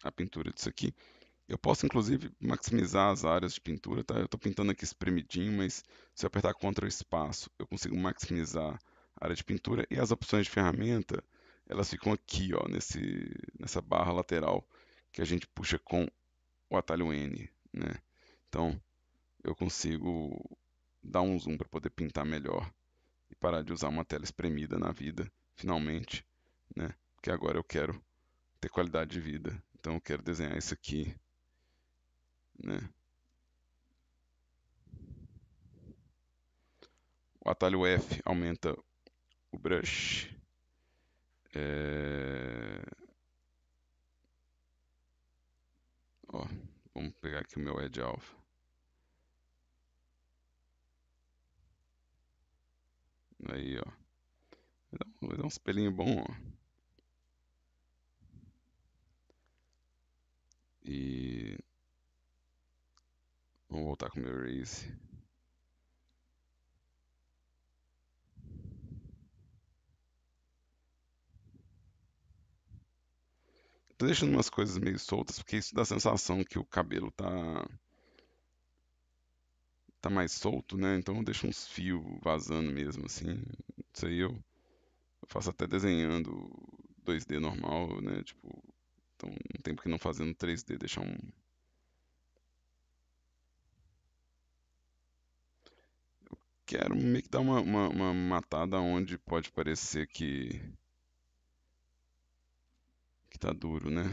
a pintura disso aqui. Eu posso, inclusive, maximizar as áreas de pintura, tá? Eu estou pintando aqui espremidinho, mas se eu apertar Ctrl espaço, eu consigo maximizar a área de pintura. E as opções de ferramenta, elas ficam aqui, ó, nesse, nessa barra lateral que a gente puxa com o atalho N, né? Então, eu consigo dar um zoom para poder pintar melhor e parar de usar uma tela espremida na vida, finalmente, né? Porque agora eu quero ter qualidade de vida. Então, eu quero desenhar isso aqui, né? O atalho F aumenta o brush. É... pegar aqui o meu Edge Alpha. Aí, ó. Vai dar, um espelhinho bom ó. E... Vamos voltar com o meu Race. Tô deixando umas coisas meio soltas, porque isso dá a sensação que o cabelo tá. tá mais solto, né? Então eu deixo uns fios vazando mesmo, assim. Isso aí eu, eu faço até desenhando 2D normal, né? Tipo, então não tem porque que não fazer no 3D, deixar um. Eu quero meio que dar uma, uma, uma matada onde pode parecer que que tá duro, né?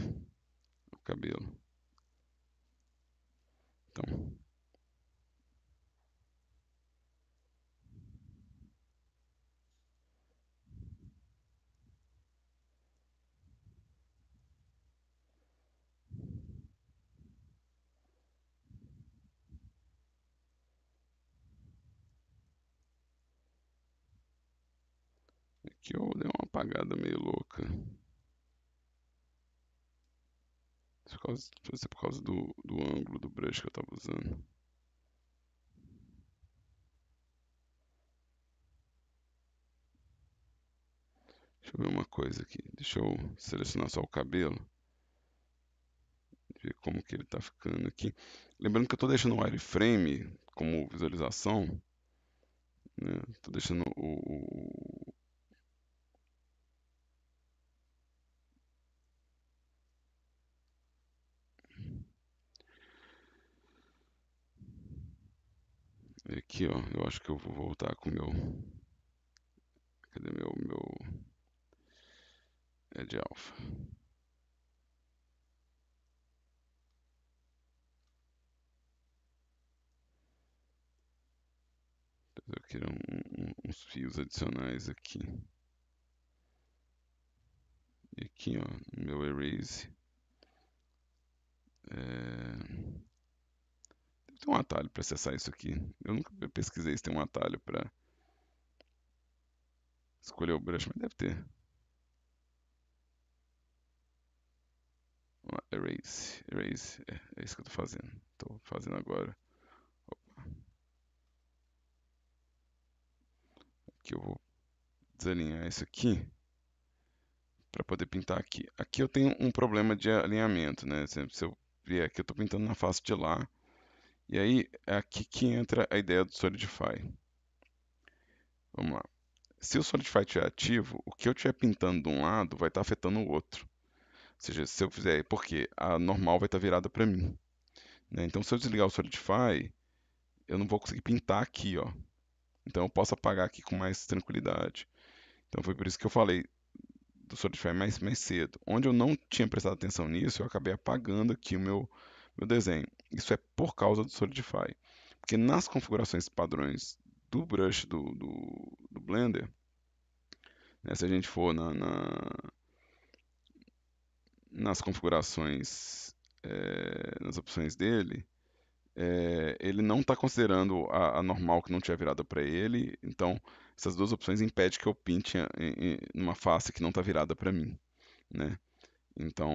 O cabelo. Então. Aqui é eu dei uma apagada meio louca. por causa, deve ser por causa do, do ângulo do brush que eu estava usando. Deixa eu ver uma coisa aqui. Deixa eu selecionar só o cabelo. Ver como que ele está ficando aqui. Lembrando que eu estou deixando o wireframe como visualização. Estou né? deixando o, Aqui, é ó, eu acho que eu vou voltar com o meu... Cadê meu... meu... É de alfa. Eu quero um, um, uns fios adicionais aqui. E aqui, ó, meu erase. É ter um atalho para acessar isso aqui. Eu nunca pesquisei se tem um atalho para escolher o brush, mas deve ter. erase, erase, é, é isso que eu estou fazendo. Estou fazendo agora. Opa. Aqui eu vou desalinhar isso aqui para poder pintar aqui. Aqui eu tenho um problema de alinhamento, né? Se eu vier aqui, eu estou pintando na face de lá. E aí é aqui que entra a ideia do Solidify. Vamos lá. Se o Solidify estiver ativo, o que eu estiver pintando de um lado vai estar afetando o outro. Ou seja, se eu fizer, é porque a normal vai estar virada para mim. Né? Então, se eu desligar o Solidify, eu não vou conseguir pintar aqui, ó. Então, eu posso apagar aqui com mais tranquilidade. Então, foi por isso que eu falei do Solidify mais, mais cedo. Onde eu não tinha prestado atenção nisso, eu acabei apagando aqui o meu, meu desenho. Isso é por causa do Solidify. Porque nas configurações padrões do brush do, do, do Blender, né, se a gente for na, na nas configurações, é, nas opções dele, é, ele não está considerando a, a, normal que não tinha virada para ele, então essas duas opções impedem que eu pinte em, em, face que não está virada para mim, né? Então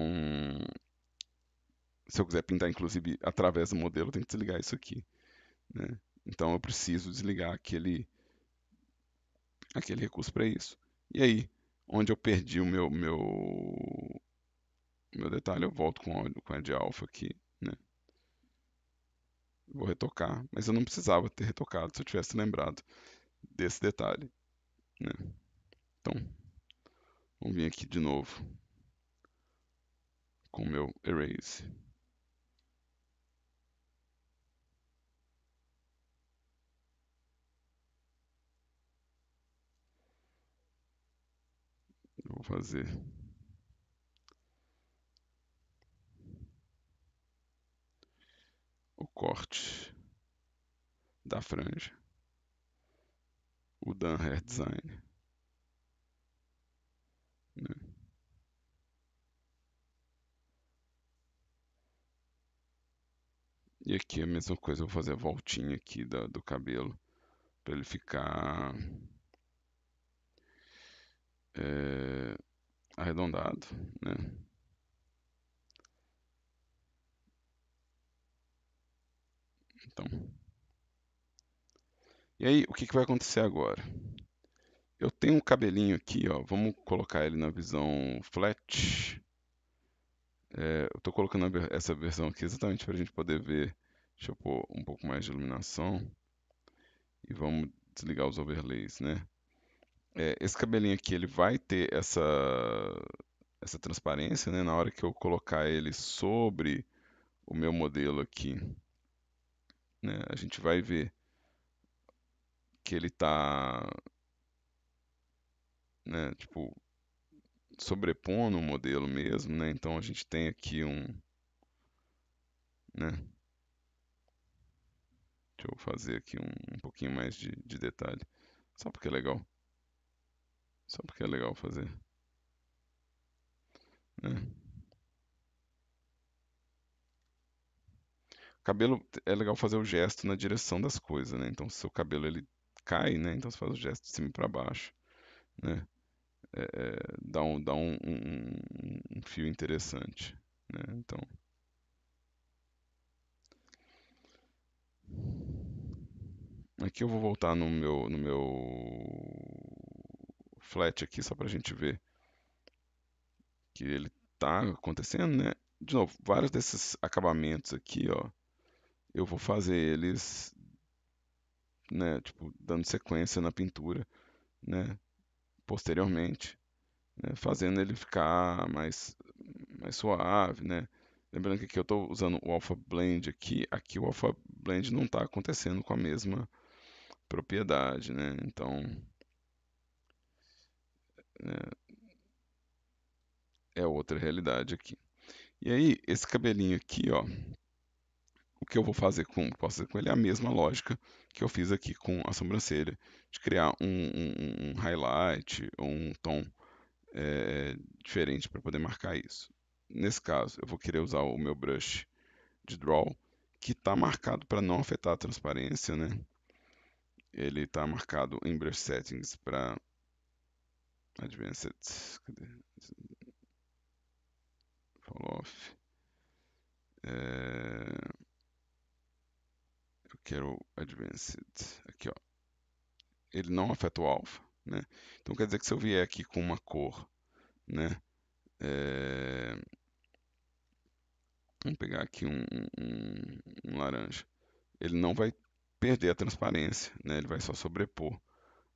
se eu quiser pintar, inclusive, através do modelo, eu tenho que desligar isso aqui. Né? Então, eu preciso desligar aquele, aquele recurso para isso. E aí, onde eu perdi o meu, meu, meu detalhe, eu volto com, o com o de alfa aqui. Né? Vou retocar, mas eu não precisava ter retocado se eu tivesse lembrado desse detalhe. Né? Então, vamos vir aqui de novo com o meu erase. Vou fazer. O corte da franja. O Dan Hair Design. Né? E aqui a mesma coisa, vou fazer a voltinha aqui da do cabelo para ele ficar é, arredondado, né? Então, e aí o que, que vai acontecer agora? Eu tenho um cabelinho aqui, ó. Vamos colocar ele na visão flat. É, eu tô colocando essa versão aqui exatamente para a gente poder ver. Deixa eu pôr um pouco mais de iluminação. E vamos desligar os overlays, né? é, esse cabelinho aqui ele vai ter essa, essa transparência, né? Na hora que eu colocar ele sobre o meu modelo aqui, né? A gente vai ver que ele está, né? Tipo sobrepondo o modelo mesmo, né? Então a gente tem aqui um, né? Deixa eu fazer aqui um, um pouquinho mais de, de detalhe, só porque é legal. Só porque é legal fazer. É. Cabelo é legal fazer o gesto na direção das coisas, né? Então, se o seu cabelo ele cai, né? Então você faz o gesto de cima para baixo, né? É, é, dá um, dá um, um, um fio interessante, né? Então Aqui eu vou voltar no meu, no meu flat aqui, só para a gente ver que ele tá acontecendo, né? De novo, vários desses acabamentos aqui, ó, eu vou fazer eles, né, tipo, dando sequência na pintura, né, posteriormente, né, fazendo ele ficar mais, mais suave, né. Lembrando que aqui eu estou usando o Alpha Blend aqui, aqui o Alpha Blend não está acontecendo com a mesma propriedade, né, então né? é outra realidade aqui. E aí, esse cabelinho aqui, ó, o que eu vou fazer com, posso fazer com ele é a mesma lógica que eu fiz aqui com a sobrancelha, de criar um, um, um highlight ou um tom é, diferente para poder marcar isso. Nesse caso, eu vou querer usar o meu brush de draw, que está marcado para não afetar a transparência, né? Ele está marcado em brush settings para Advanced. Cadê? Fall off. É... Eu quero Advanced. Aqui, ó. Ele não afeta o alfa, né? Então quer dizer que se eu vier aqui com uma cor, né? É... Vamos pegar aqui um, um, um laranja. Ele não vai perder a transparência, né? Ele vai só sobrepor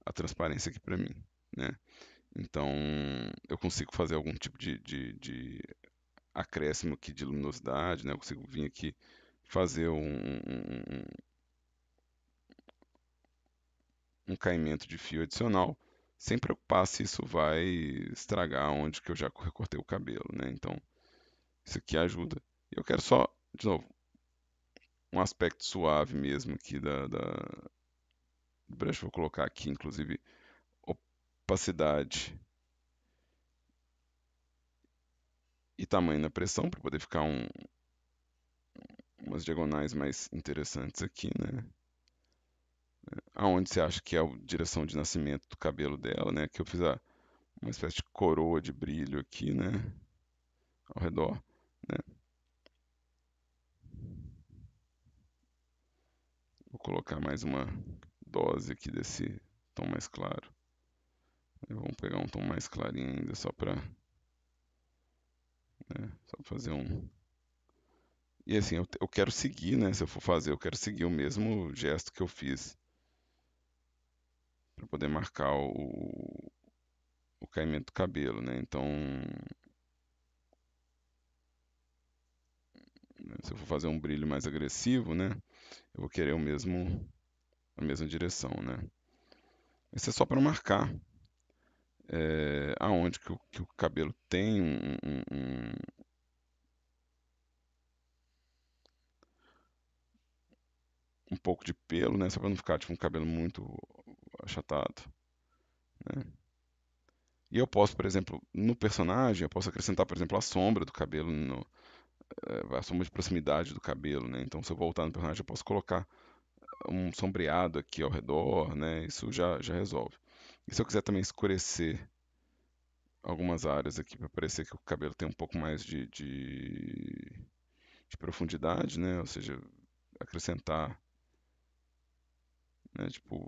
a transparência aqui para mim, né? Então, eu consigo fazer algum tipo de, de, de acréscimo aqui de luminosidade, né? Eu consigo vir aqui fazer um, um, um caimento de fio adicional, sem preocupar se isso vai estragar onde que eu já recortei o cabelo, né? Então, isso aqui ajuda. Eu quero só, de novo, um aspecto suave mesmo aqui da, da... do brush. Vou colocar aqui, inclusive, capacidade e tamanho na pressão para poder ficar um, umas diagonais mais interessantes aqui, né? Aonde você acha que é a direção de nascimento do cabelo dela, né? Que eu fiz a, uma espécie de coroa de brilho aqui, né? Ao redor, né? Vou colocar mais uma dose aqui desse tom mais claro. Vamos pegar um tom mais clarinho ainda só para né, só fazer um e assim eu, eu quero seguir, né? Se eu for fazer, eu quero seguir o mesmo gesto que eu fiz para poder marcar o, o caimento do cabelo, né? Então se eu for fazer um brilho mais agressivo, né? Eu vou querer o mesmo a mesma direção, né? Isso é só para marcar é, aonde que o, que o, cabelo tem um, um, um, pouco de pelo, né? Só para não ficar tipo, um cabelo muito achatado. Né? E eu posso, por exemplo, no personagem, eu posso acrescentar, por exemplo, a sombra do cabelo, no, eh, a sombra de proximidade do cabelo, né? Então, se eu voltar no personagem, eu posso colocar um sombreado aqui ao redor, né? Isso já, já resolve. E se eu quiser também escurecer algumas áreas aqui para parecer que o cabelo tem um pouco mais de, de, de profundidade, né? Ou seja, acrescentar, né? Tipo,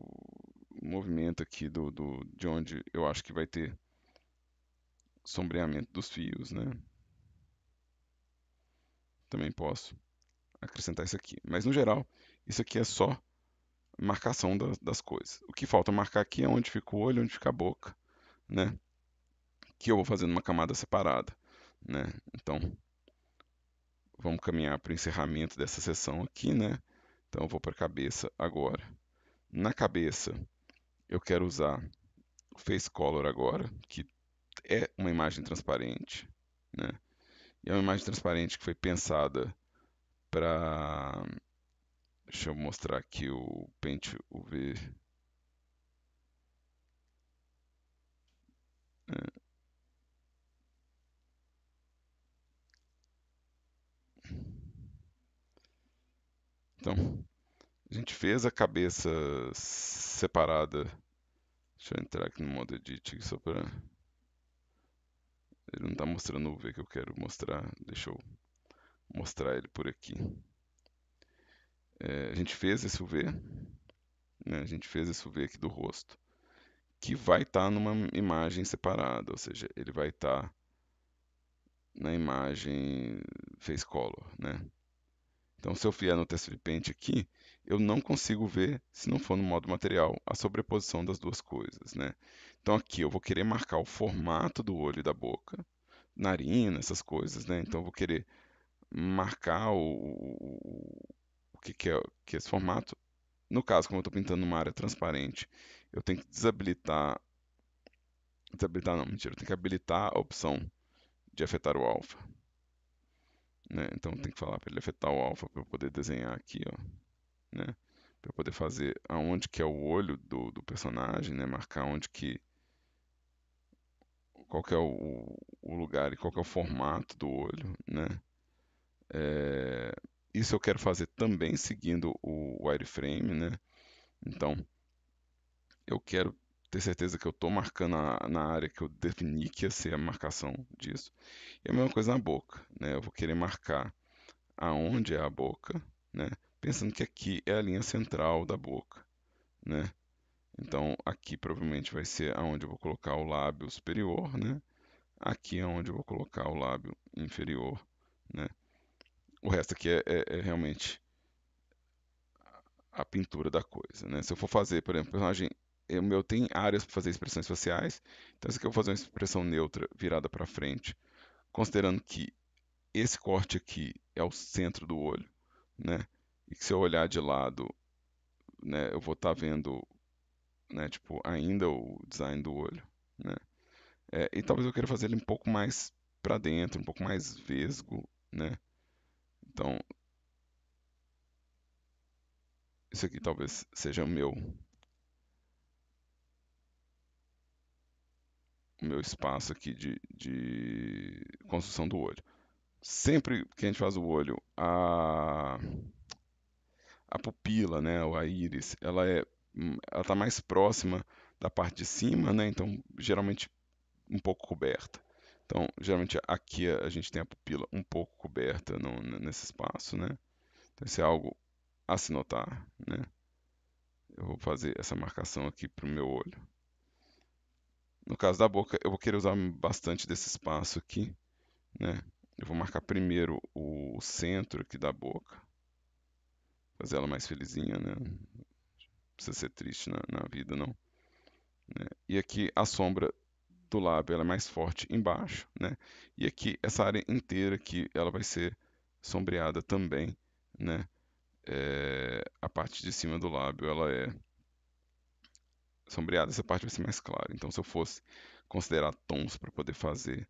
movimento aqui do, do, de onde eu acho que vai ter sombreamento dos fios, né? Também posso acrescentar isso aqui. Mas no geral, isso aqui é só marcação das, das coisas. O que falta marcar aqui é onde fica o olho, onde fica a boca, né? Que eu vou fazer numa camada separada, né? Então, vamos caminhar para o encerramento dessa sessão aqui, né? Então, eu vou para a cabeça agora. Na cabeça, eu quero usar o Face Color agora, que é uma imagem transparente, né? E é uma imagem transparente que foi pensada para Deixa eu mostrar aqui o pente UV. É. Então, a gente fez a cabeça separada. Deixa eu entrar aqui no modo edit só para... Ele não está mostrando o V que eu quero mostrar. Deixa eu mostrar ele por aqui é, a gente fez esse UV, né, a gente fez esse UV aqui do rosto, que vai estar tá numa imagem separada, ou seja, ele vai estar tá na imagem face color, né? Então, se eu vier no texto de pente aqui, eu não consigo ver, se não for no modo material, a sobreposição das duas coisas, né? Então, aqui eu vou querer marcar o formato do olho e da boca, narina, essas coisas, né? Então, eu vou querer marcar o, que, que, é, que é esse formato. No caso, como eu estou pintando uma área transparente, eu tenho que desabilitar... Desabilitar não, mentira. Eu tenho que habilitar a opção de afetar o alfa. Né? Então, eu tenho que falar para ele afetar o alfa para eu poder desenhar aqui, ó. Né? Para eu poder fazer aonde que é o olho do, do personagem, né? Marcar onde que... Qual que é o, o lugar e qual que é o formato do olho, né? É isso eu quero fazer também seguindo o wireframe, né? Então, eu quero ter certeza que eu estou marcando a, na área que eu defini que ia ser a marcação disso. E é a mesma coisa na boca, né? Eu vou querer marcar aonde é a boca, né? Pensando que aqui é a linha central da boca, né? Então, aqui provavelmente vai ser aonde eu vou colocar o lábio superior, né? Aqui é onde eu vou colocar o lábio inferior, o resto aqui é, é, é realmente a pintura da coisa, né? Se eu for fazer, por exemplo, personagem, o meu tem áreas para fazer expressões faciais, então se eu for fazer uma expressão neutra virada para frente, considerando que esse corte aqui é o centro do olho, né? E que se eu olhar de lado, né, eu vou estar tá vendo, né, tipo, ainda o design do olho, né? É, e talvez eu queira fazer ele um pouco mais para dentro, um pouco mais vesgo, né? Então, isso aqui talvez seja o meu o meu espaço aqui de, de construção do olho. Sempre que a gente faz o olho, a, a pupila, né, ou a íris, ela é hum, ela está mais próxima da parte de cima, né? Então geralmente um pouco coberta. Então, geralmente aqui a gente tem a pupila um pouco coberta no, nesse espaço, né? Então, isso é algo a se notar, né? Eu vou fazer essa marcação aqui para o meu olho. No caso da boca, eu vou querer usar bastante desse espaço aqui, né? Eu vou marcar primeiro o centro aqui da boca, fazer ela mais felizinha, né? Não precisa ser triste na, na vida, não. Né? E aqui a sombra do lábio ela é mais forte embaixo, né? E aqui essa área inteira aqui ela vai ser sombreada também, né? É, a parte de cima do lábio ela é sombreada, essa parte vai ser mais clara. Então se eu fosse considerar tons para poder fazer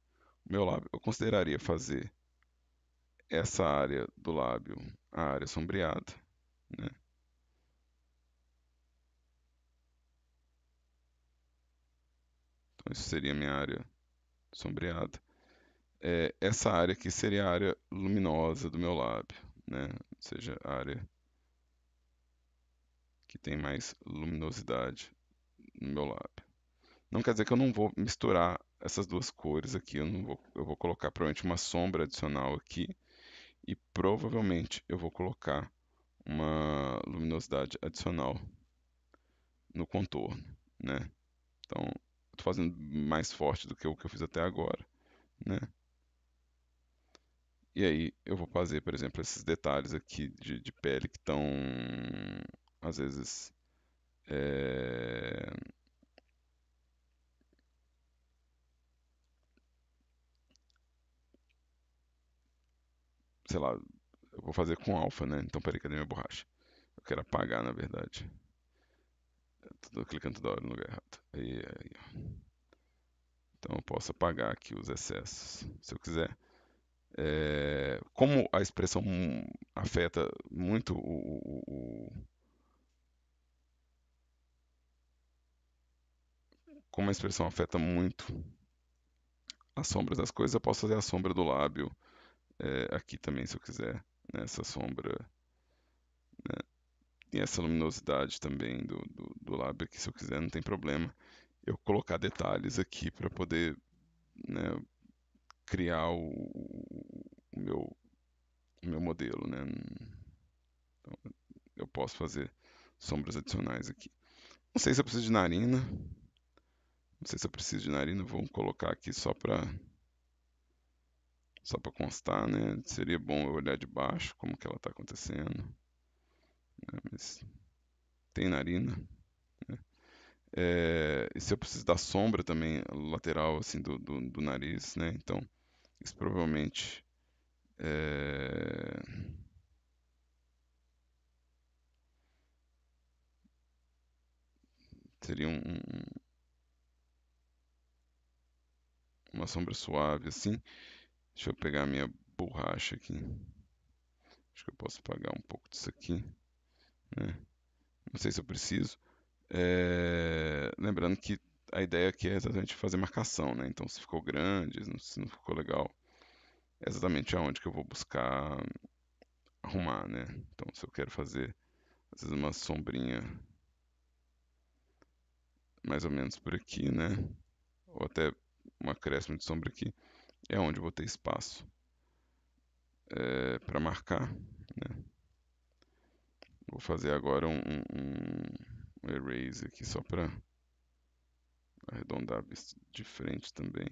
o meu lábio, eu consideraria fazer essa área do lábio a área sombreada, né? Então, isso seria minha área sombreada. É essa área aqui seria a área luminosa do meu lábio, né? Ou seja, a área que tem mais luminosidade no meu lábio. Não quer dizer que eu não vou misturar essas duas cores aqui, eu, não vou, eu vou colocar provavelmente uma sombra adicional aqui e provavelmente eu vou colocar uma luminosidade adicional no contorno, né? Então, fazendo mais forte do que o que eu fiz até agora, né? E aí eu vou fazer, por exemplo, esses detalhes aqui de, de pele que estão, às vezes, é... sei lá, eu vou fazer com alfa, né? Então, peraí, cadê minha borracha? Eu quero apagar, na verdade. Estou clicando toda hora no lugar errado. Aí, aí, então eu posso apagar aqui os excessos, se eu quiser. É, como a expressão afeta muito o, o, o como a expressão afeta muito as sombras das coisas, eu posso fazer a sombra do lábio é, aqui também, se eu quiser, nessa sombra. Né? e essa luminosidade também do, do, do lábio, que se eu quiser não tem problema eu colocar detalhes aqui para poder né, criar o, o, meu, o meu modelo. Né? Então, eu posso fazer sombras adicionais aqui. Não sei se eu preciso de narina. Não sei se eu preciso de narina. Vou colocar aqui só para só para constar, né? Seria bom eu olhar de baixo como que ela está acontecendo né? mas tem narina. Né? É, e se eu preciso da sombra também lateral assim do, do, do nariz, né? Então, isso provavelmente é... seria um, uma sombra suave assim. Deixa eu pegar minha borracha aqui. Acho que eu posso apagar um pouco disso aqui né? Não sei se eu preciso. É... Lembrando que a ideia aqui é exatamente fazer marcação, né? Então, se ficou grande, se não ficou legal, é exatamente aonde que eu vou buscar arrumar, né? Então, se eu quero fazer, às vezes, uma sombrinha mais ou menos por aqui, né? Ou até um acréscimo de sombra aqui, é onde eu vou ter espaço é, para marcar, né? Vou fazer agora um, um, um erase aqui só para arredondar de frente também.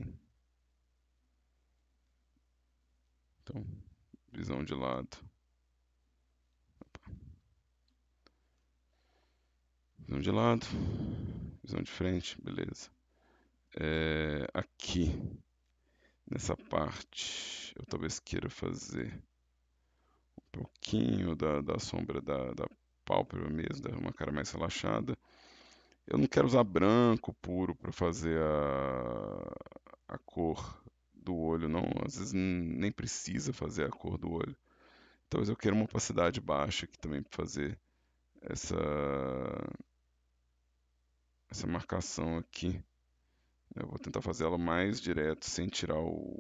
Então, visão de lado. Opa. Visão de lado, visão de frente, beleza. É, aqui, nessa parte, eu talvez queira fazer pouquinho da, da sombra da, da pálpebra mesmo, uma cara mais relaxada. Eu não quero usar branco puro para fazer a, a cor do olho, não. Às vezes nem precisa fazer a cor do olho. Talvez eu queira uma opacidade baixa aqui também para fazer essa, essa marcação aqui. Eu vou tentar fazer ela mais direto, sem tirar o,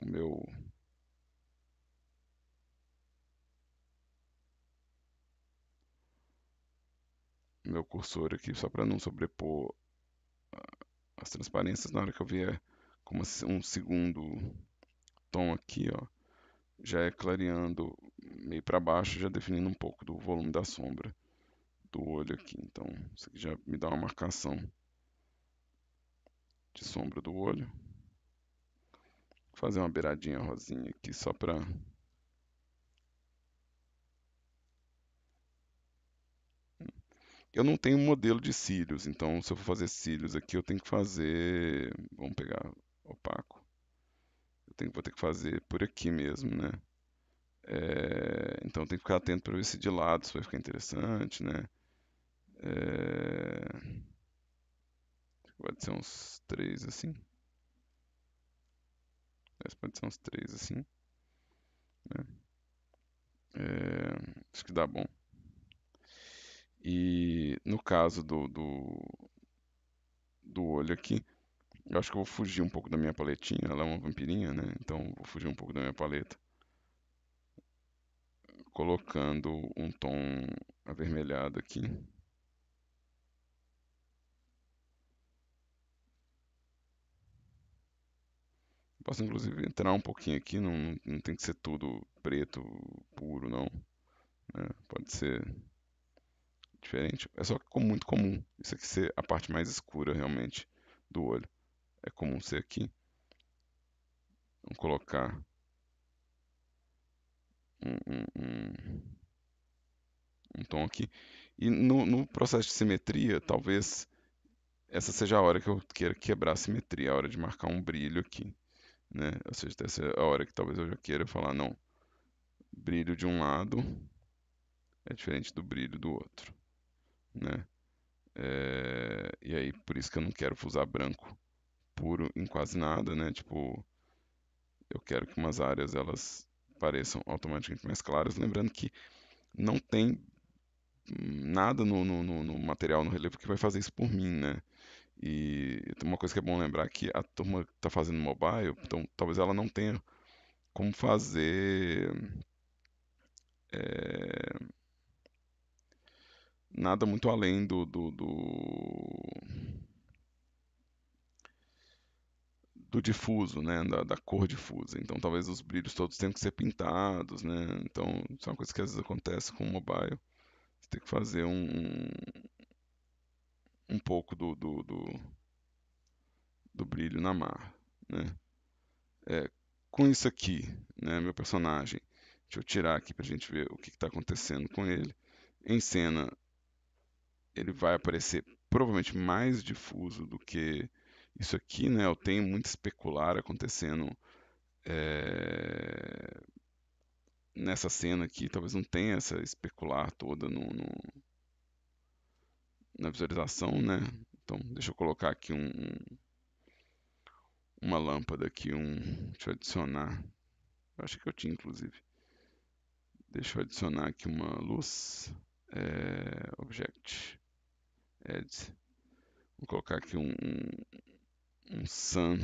o meu meu cursor aqui só para não sobrepor ah, as transparências. Na hora que eu vier como um segundo tom aqui, ó, já é clareando meio para baixo, já definindo um pouco do volume da sombra do olho aqui. Então, isso aqui já me dá uma marcação de sombra do olho. Vou fazer uma beiradinha rosinha aqui só para Eu não tenho um modelo de cílios, então se eu for fazer cílios aqui, eu tenho que fazer... Vamos pegar opaco. Eu tenho, vou ter que fazer por aqui mesmo, né? É, então tem que ficar atento para ver se de lado isso vai ficar interessante, né? É, pode ser uns três assim. pode ser uns três assim. Né? É, acho que dá bom. E no caso do, do, do olho aqui, eu acho que eu vou fugir um pouco da minha paletinha. Ela é uma vampirinha, né? Então vou fugir um pouco da minha paleta. Colocando um tom avermelhado aqui. Posso inclusive entrar um pouquinho aqui, não, não tem que ser tudo preto puro não. É, pode ser diferente. É só que muito comum isso aqui ser a parte mais escura realmente do olho. É comum ser aqui. Vamos colocar um, um, um, um tom aqui. E no, no, processo de simetria, talvez essa seja a hora que eu queira quebrar a simetria, a hora de marcar um brilho aqui. Né? Ou seja, essa é a hora que talvez eu já queira falar, não, brilho de um lado é diferente do brilho do outro né? É, e aí, por isso que eu não quero usar branco puro em quase nada, né? Tipo, eu quero que umas áreas elas pareçam automaticamente mais claras. Lembrando que não tem nada no, no, no material, no relevo, que vai fazer isso por mim, né? E tem uma coisa que é bom lembrar que a turma está fazendo mobile, então talvez ela não tenha como fazer é, nada muito além do, do, do, do difuso, né, da, da, cor difusa. Então, talvez os brilhos todos tenham que ser pintados, né. Então, isso é uma coisa que às vezes acontece com o mobile. Você tem que fazer um um pouco do do, do, do brilho na mar, né. É, com isso aqui, né, meu personagem. Deixa eu tirar aqui para a gente ver o que está acontecendo com ele. Em cena, ele vai aparecer provavelmente mais difuso do que isso aqui, né? Eu tenho muito especular acontecendo é... nessa cena aqui. Talvez não tenha essa especular toda no, no... na visualização, né? Então, deixa eu colocar aqui um, uma lâmpada aqui, um, deixa eu adicionar. Eu acho que eu tinha, inclusive. Deixa eu adicionar aqui uma luz, é... object. Vou colocar aqui um, um, um sun.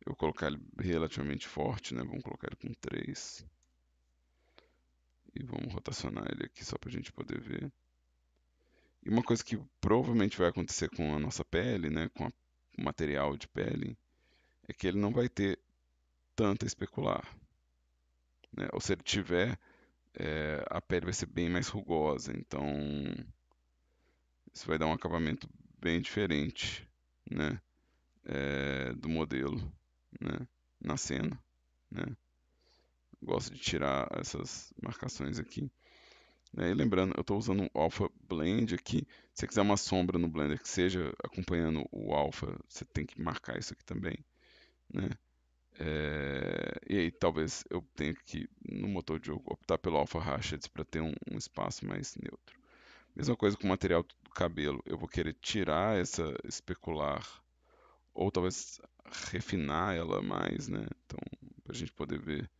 Eu vou colocar ele relativamente forte, né? Vamos colocar ele com 3. E vamos rotacionar ele aqui só para a gente poder ver. E uma coisa que provavelmente vai acontecer com a nossa pele, né? Com a, o material de pele, é que ele não vai ter tanta especular. Né? Ou se ele tiver, é, a pele vai ser bem mais rugosa, então isso vai dar um acabamento bem diferente, né, é, do modelo, né, na cena, né. Gosto de tirar essas marcações aqui. Né, e lembrando, eu estou usando um Alpha Blend aqui. Se você quiser uma sombra no Blender que seja acompanhando o Alpha, você tem que marcar isso aqui também. Né? É, e aí talvez eu tenha que, no motor de jogo, optar pelo Alpha Ratchet para ter um, um, espaço mais neutro. Mesma coisa com o material do cabelo, eu vou querer tirar essa especular, ou talvez refinar ela mais, né? Então, para a gente poder ver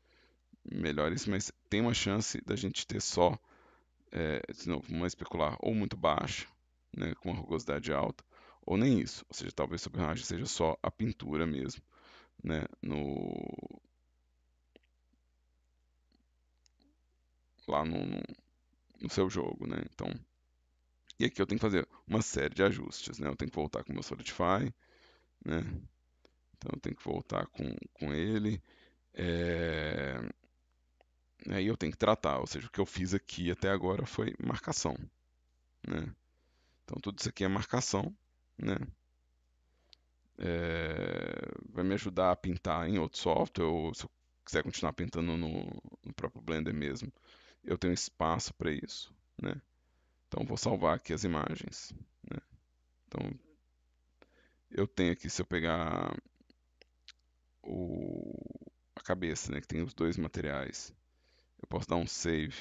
melhor isso, mas tem uma chance da gente ter só, é, de novo, uma especular ou muito baixa, né, com uma rugosidade alta, ou nem isso. Ou seja, talvez sobre seja só a pintura mesmo né, no lá no, no, no, seu jogo, né? Então, e aqui eu tenho que fazer uma série de ajustes, né? Eu tenho que voltar com o meu Solidify, né? Então eu tenho que voltar com, com ele. É... Aí eu tenho que tratar, ou seja, o que eu fiz aqui até agora foi marcação, né? Então tudo isso aqui é marcação, né? é, vai me ajudar a pintar em outro software, ou se eu quiser continuar pintando no, no próprio Blender mesmo, eu tenho espaço para isso, né? Então vou salvar aqui as imagens, né? Então eu tenho aqui, se eu pegar o, a cabeça, né, que tem os dois materiais, eu posso dar um save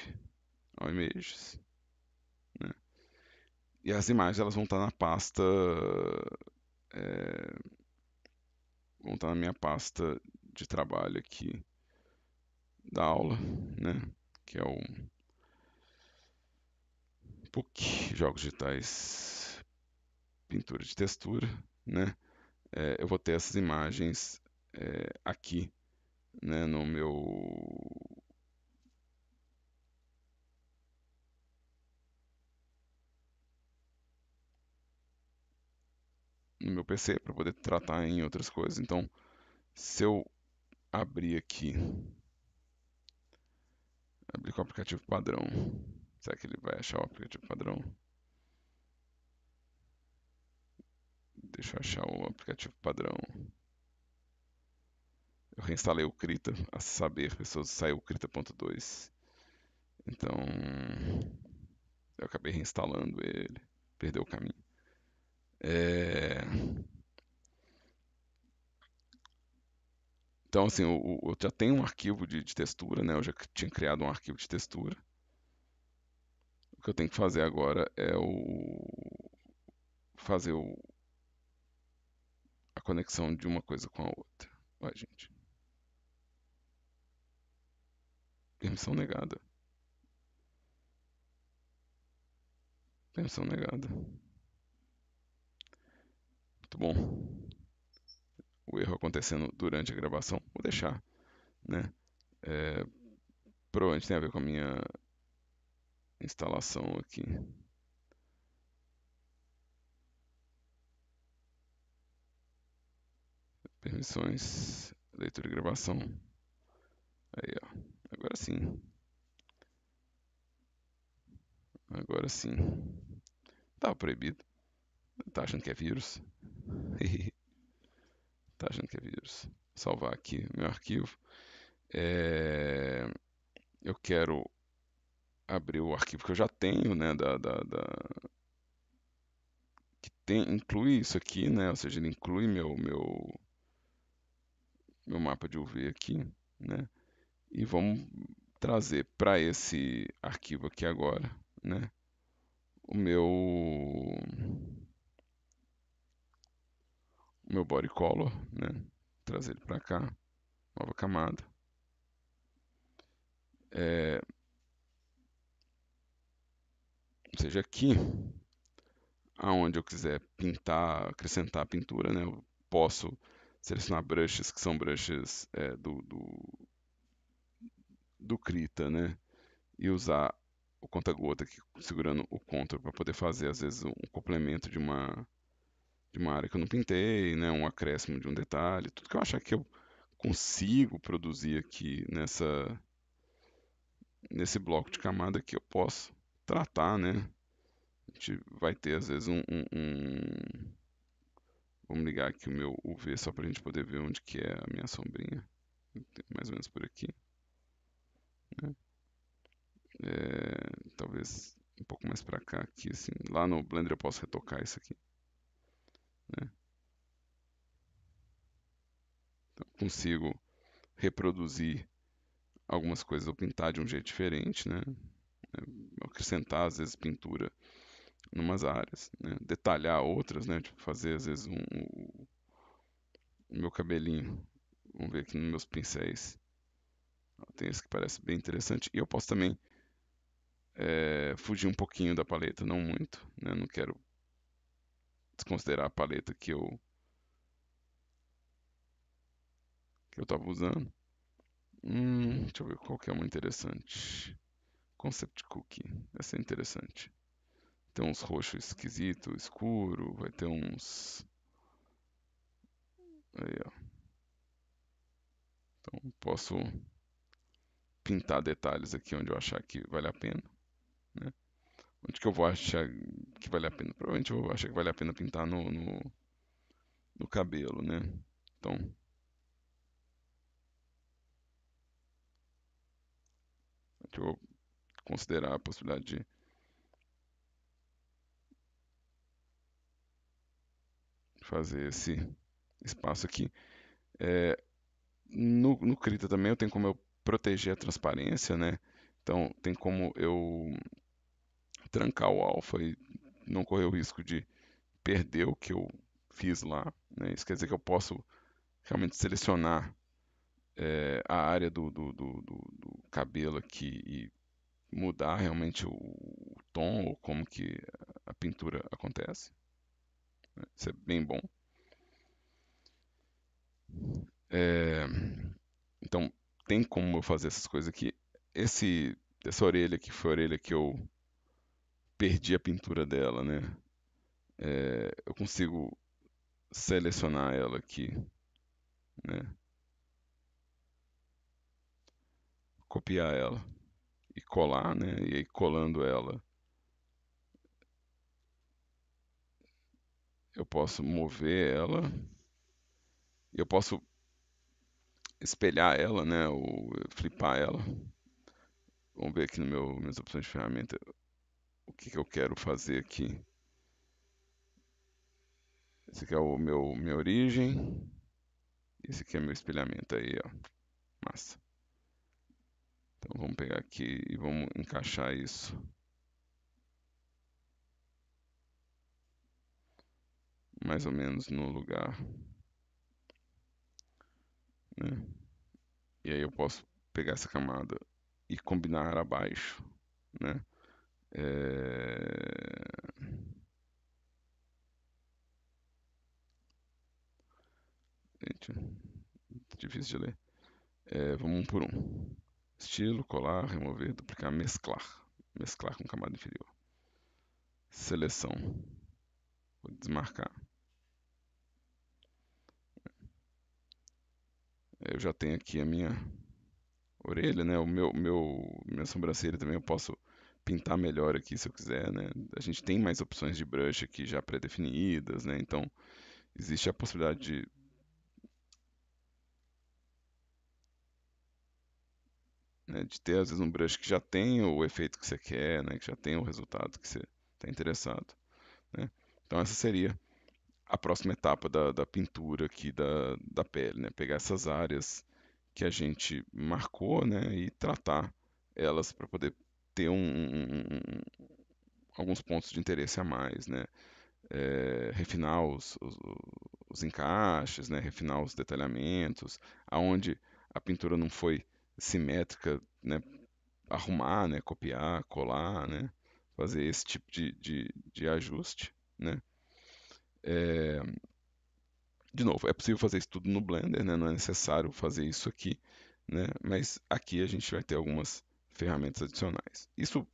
ao images, né? E as imagens elas vão estar na pasta é, vão estar tá na minha pasta de trabalho aqui da aula, né? Que é o PUC, Jogos Digitais, Pintura de Textura, né? É, eu vou ter essas imagens é, aqui, né? No meu no meu PC para poder tratar em outras coisas. Então, se eu abrir aqui, abrir com o aplicativo padrão, será que ele vai achar o aplicativo padrão? Deixa eu achar o aplicativo padrão. Eu reinstalei o Krita, a saber, pessoas, saiu o Krita.2. Então, eu acabei reinstalando ele, perdeu o caminho. É... Então, assim, eu, eu, já tenho um arquivo de, de textura, né? Eu já tinha criado um arquivo de textura. O que eu tenho que fazer agora é o fazer o... a conexão de uma coisa com a outra. Vai, gente. Permissão negada. Permissão negada. Muito bom. O erro acontecendo durante a gravação, vou deixar, né? É, provavelmente tem a ver com a minha instalação aqui. Permissões, leitura e gravação. Aí, ó. Agora sim. Agora sim. Tá proibido. Tá achando que é vírus? <laughs> tá achando que é vírus? Salvar aqui meu arquivo. É... Eu quero abrir o arquivo que eu já tenho, né? Da, da, da... Que tem, inclui isso aqui, né? Ou seja, ele inclui meu, meu, meu mapa de UV aqui, né? E vamos trazer para esse arquivo aqui agora, né? O meu meu body color, né? Trazer ele para cá, nova camada. É... Ou seja, aqui, aonde eu quiser pintar, acrescentar pintura, né? Eu posso selecionar brushes que são brushes é, do, do, do Krita, né? E usar o conta-gota aqui segurando o control para poder fazer às vezes um complemento de uma de uma área que eu não pintei, né, um acréscimo de um detalhe, tudo que eu achar que eu consigo produzir aqui nessa nesse bloco de camada que eu posso tratar, né? A gente vai ter às vezes um, um, um... vamos ligar aqui o meu UV só para a gente poder ver onde que é a minha sombrinha, mais ou menos por aqui, né? é... talvez um pouco mais para cá aqui, assim, lá no Blender eu posso retocar isso aqui. Né? Então, consigo reproduzir algumas coisas ou pintar de um jeito diferente, né? É, acrescentar às vezes pintura em umas áreas, né? detalhar outras, né? tipo, fazer às vezes um, um, o meu cabelinho, vamos ver aqui nos meus pincéis, tem esse que parece bem interessante e eu posso também é, fugir um pouquinho da paleta, não muito, né? não quero desconsiderar a paleta que eu que eu tava usando. Hum, deixa eu ver qual que é uma interessante. Concept Cookie. Essa é interessante. Tem uns roxos esquisitos, escuro, vai ter uns aí, ó. Então posso pintar detalhes aqui onde eu achar que vale a pena, né? onde que eu vou achar que vale a pena? Provavelmente eu vou achar que vale a pena pintar no, no, no cabelo, né? Então. Deixa eu considerar a possibilidade de. Fazer esse espaço aqui. É, no, no Krita também eu tenho como eu proteger a transparência, né? Então tem como eu trancar o alfa e não correr o risco de perder o que eu fiz lá. Né? Isso quer dizer que eu posso realmente selecionar é, a área do, do, do, do, cabelo aqui e mudar realmente o, o tom ou como que a pintura acontece. Né? Isso é bem bom. É, então, tem como eu fazer essas coisas aqui. Esse, essa orelha aqui foi a orelha que eu perdi a pintura dela, né? É, eu consigo selecionar ela aqui, né? Copiar ela e colar, né? E aí colando ela, eu posso mover ela eu posso espelhar ela, né? Ou flipar ela. Vamos ver aqui no meu minhas opções de ferramenta que, que eu quero fazer aqui. Esse aqui é o meu minha origem. Esse aqui é meu espelhamento aí, ó. Massa. Então vamos pegar aqui e vamos encaixar isso. Mais ou menos no lugar. Né? E aí eu posso pegar essa camada e combinar abaixo, né? É, gente, difícil de ler. É, vamos um por um. Estilo, colar, remover, duplicar, mesclar. Mesclar com camada inferior. Seleção. Vou desmarcar. É, eu já tenho aqui a minha orelha, né? O meu, meu, minha sobrancelha também eu posso pintar melhor aqui se eu quiser, né? A gente tem mais opções de brush aqui já pré-definidas, né? Então, existe a possibilidade de... Né, de ter, às vezes, um brush que já tem o efeito que você quer, né? Que já tem o resultado que você está interessado, né? Então, essa seria a próxima etapa da, da pintura aqui da, da pele, né? Pegar essas áreas que a gente marcou, né? E tratar elas para poder ter um, um, alguns pontos de interesse a mais, né? É, refinar os, os, os, encaixes, né? refinar os detalhamentos, aonde a pintura não foi simétrica, né? arrumar, né? copiar, colar, né? fazer esse tipo de, de, de ajuste. Né? É, de novo, é possível fazer isso tudo no Blender, né? não é necessário fazer isso aqui, né? mas aqui a gente vai ter algumas ferramentas adicionais. Isso,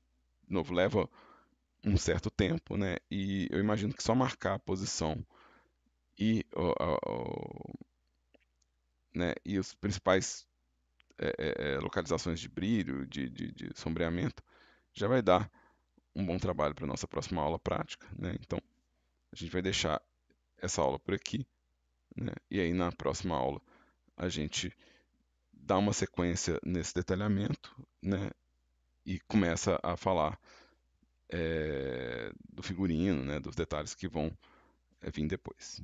de novo, leva um certo tempo, né? E eu imagino que só marcar a posição e, o, o, né, e os principais é, é, é, localizações de brilho, de, de, de, sombreamento, já vai dar um bom trabalho para nossa próxima aula prática, né? Então, a gente vai deixar essa aula por aqui, né? E aí na próxima aula a gente dá uma sequência nesse detalhamento, né? E começa a falar é, do figurino, né? Dos detalhes que vão eh, vir depois.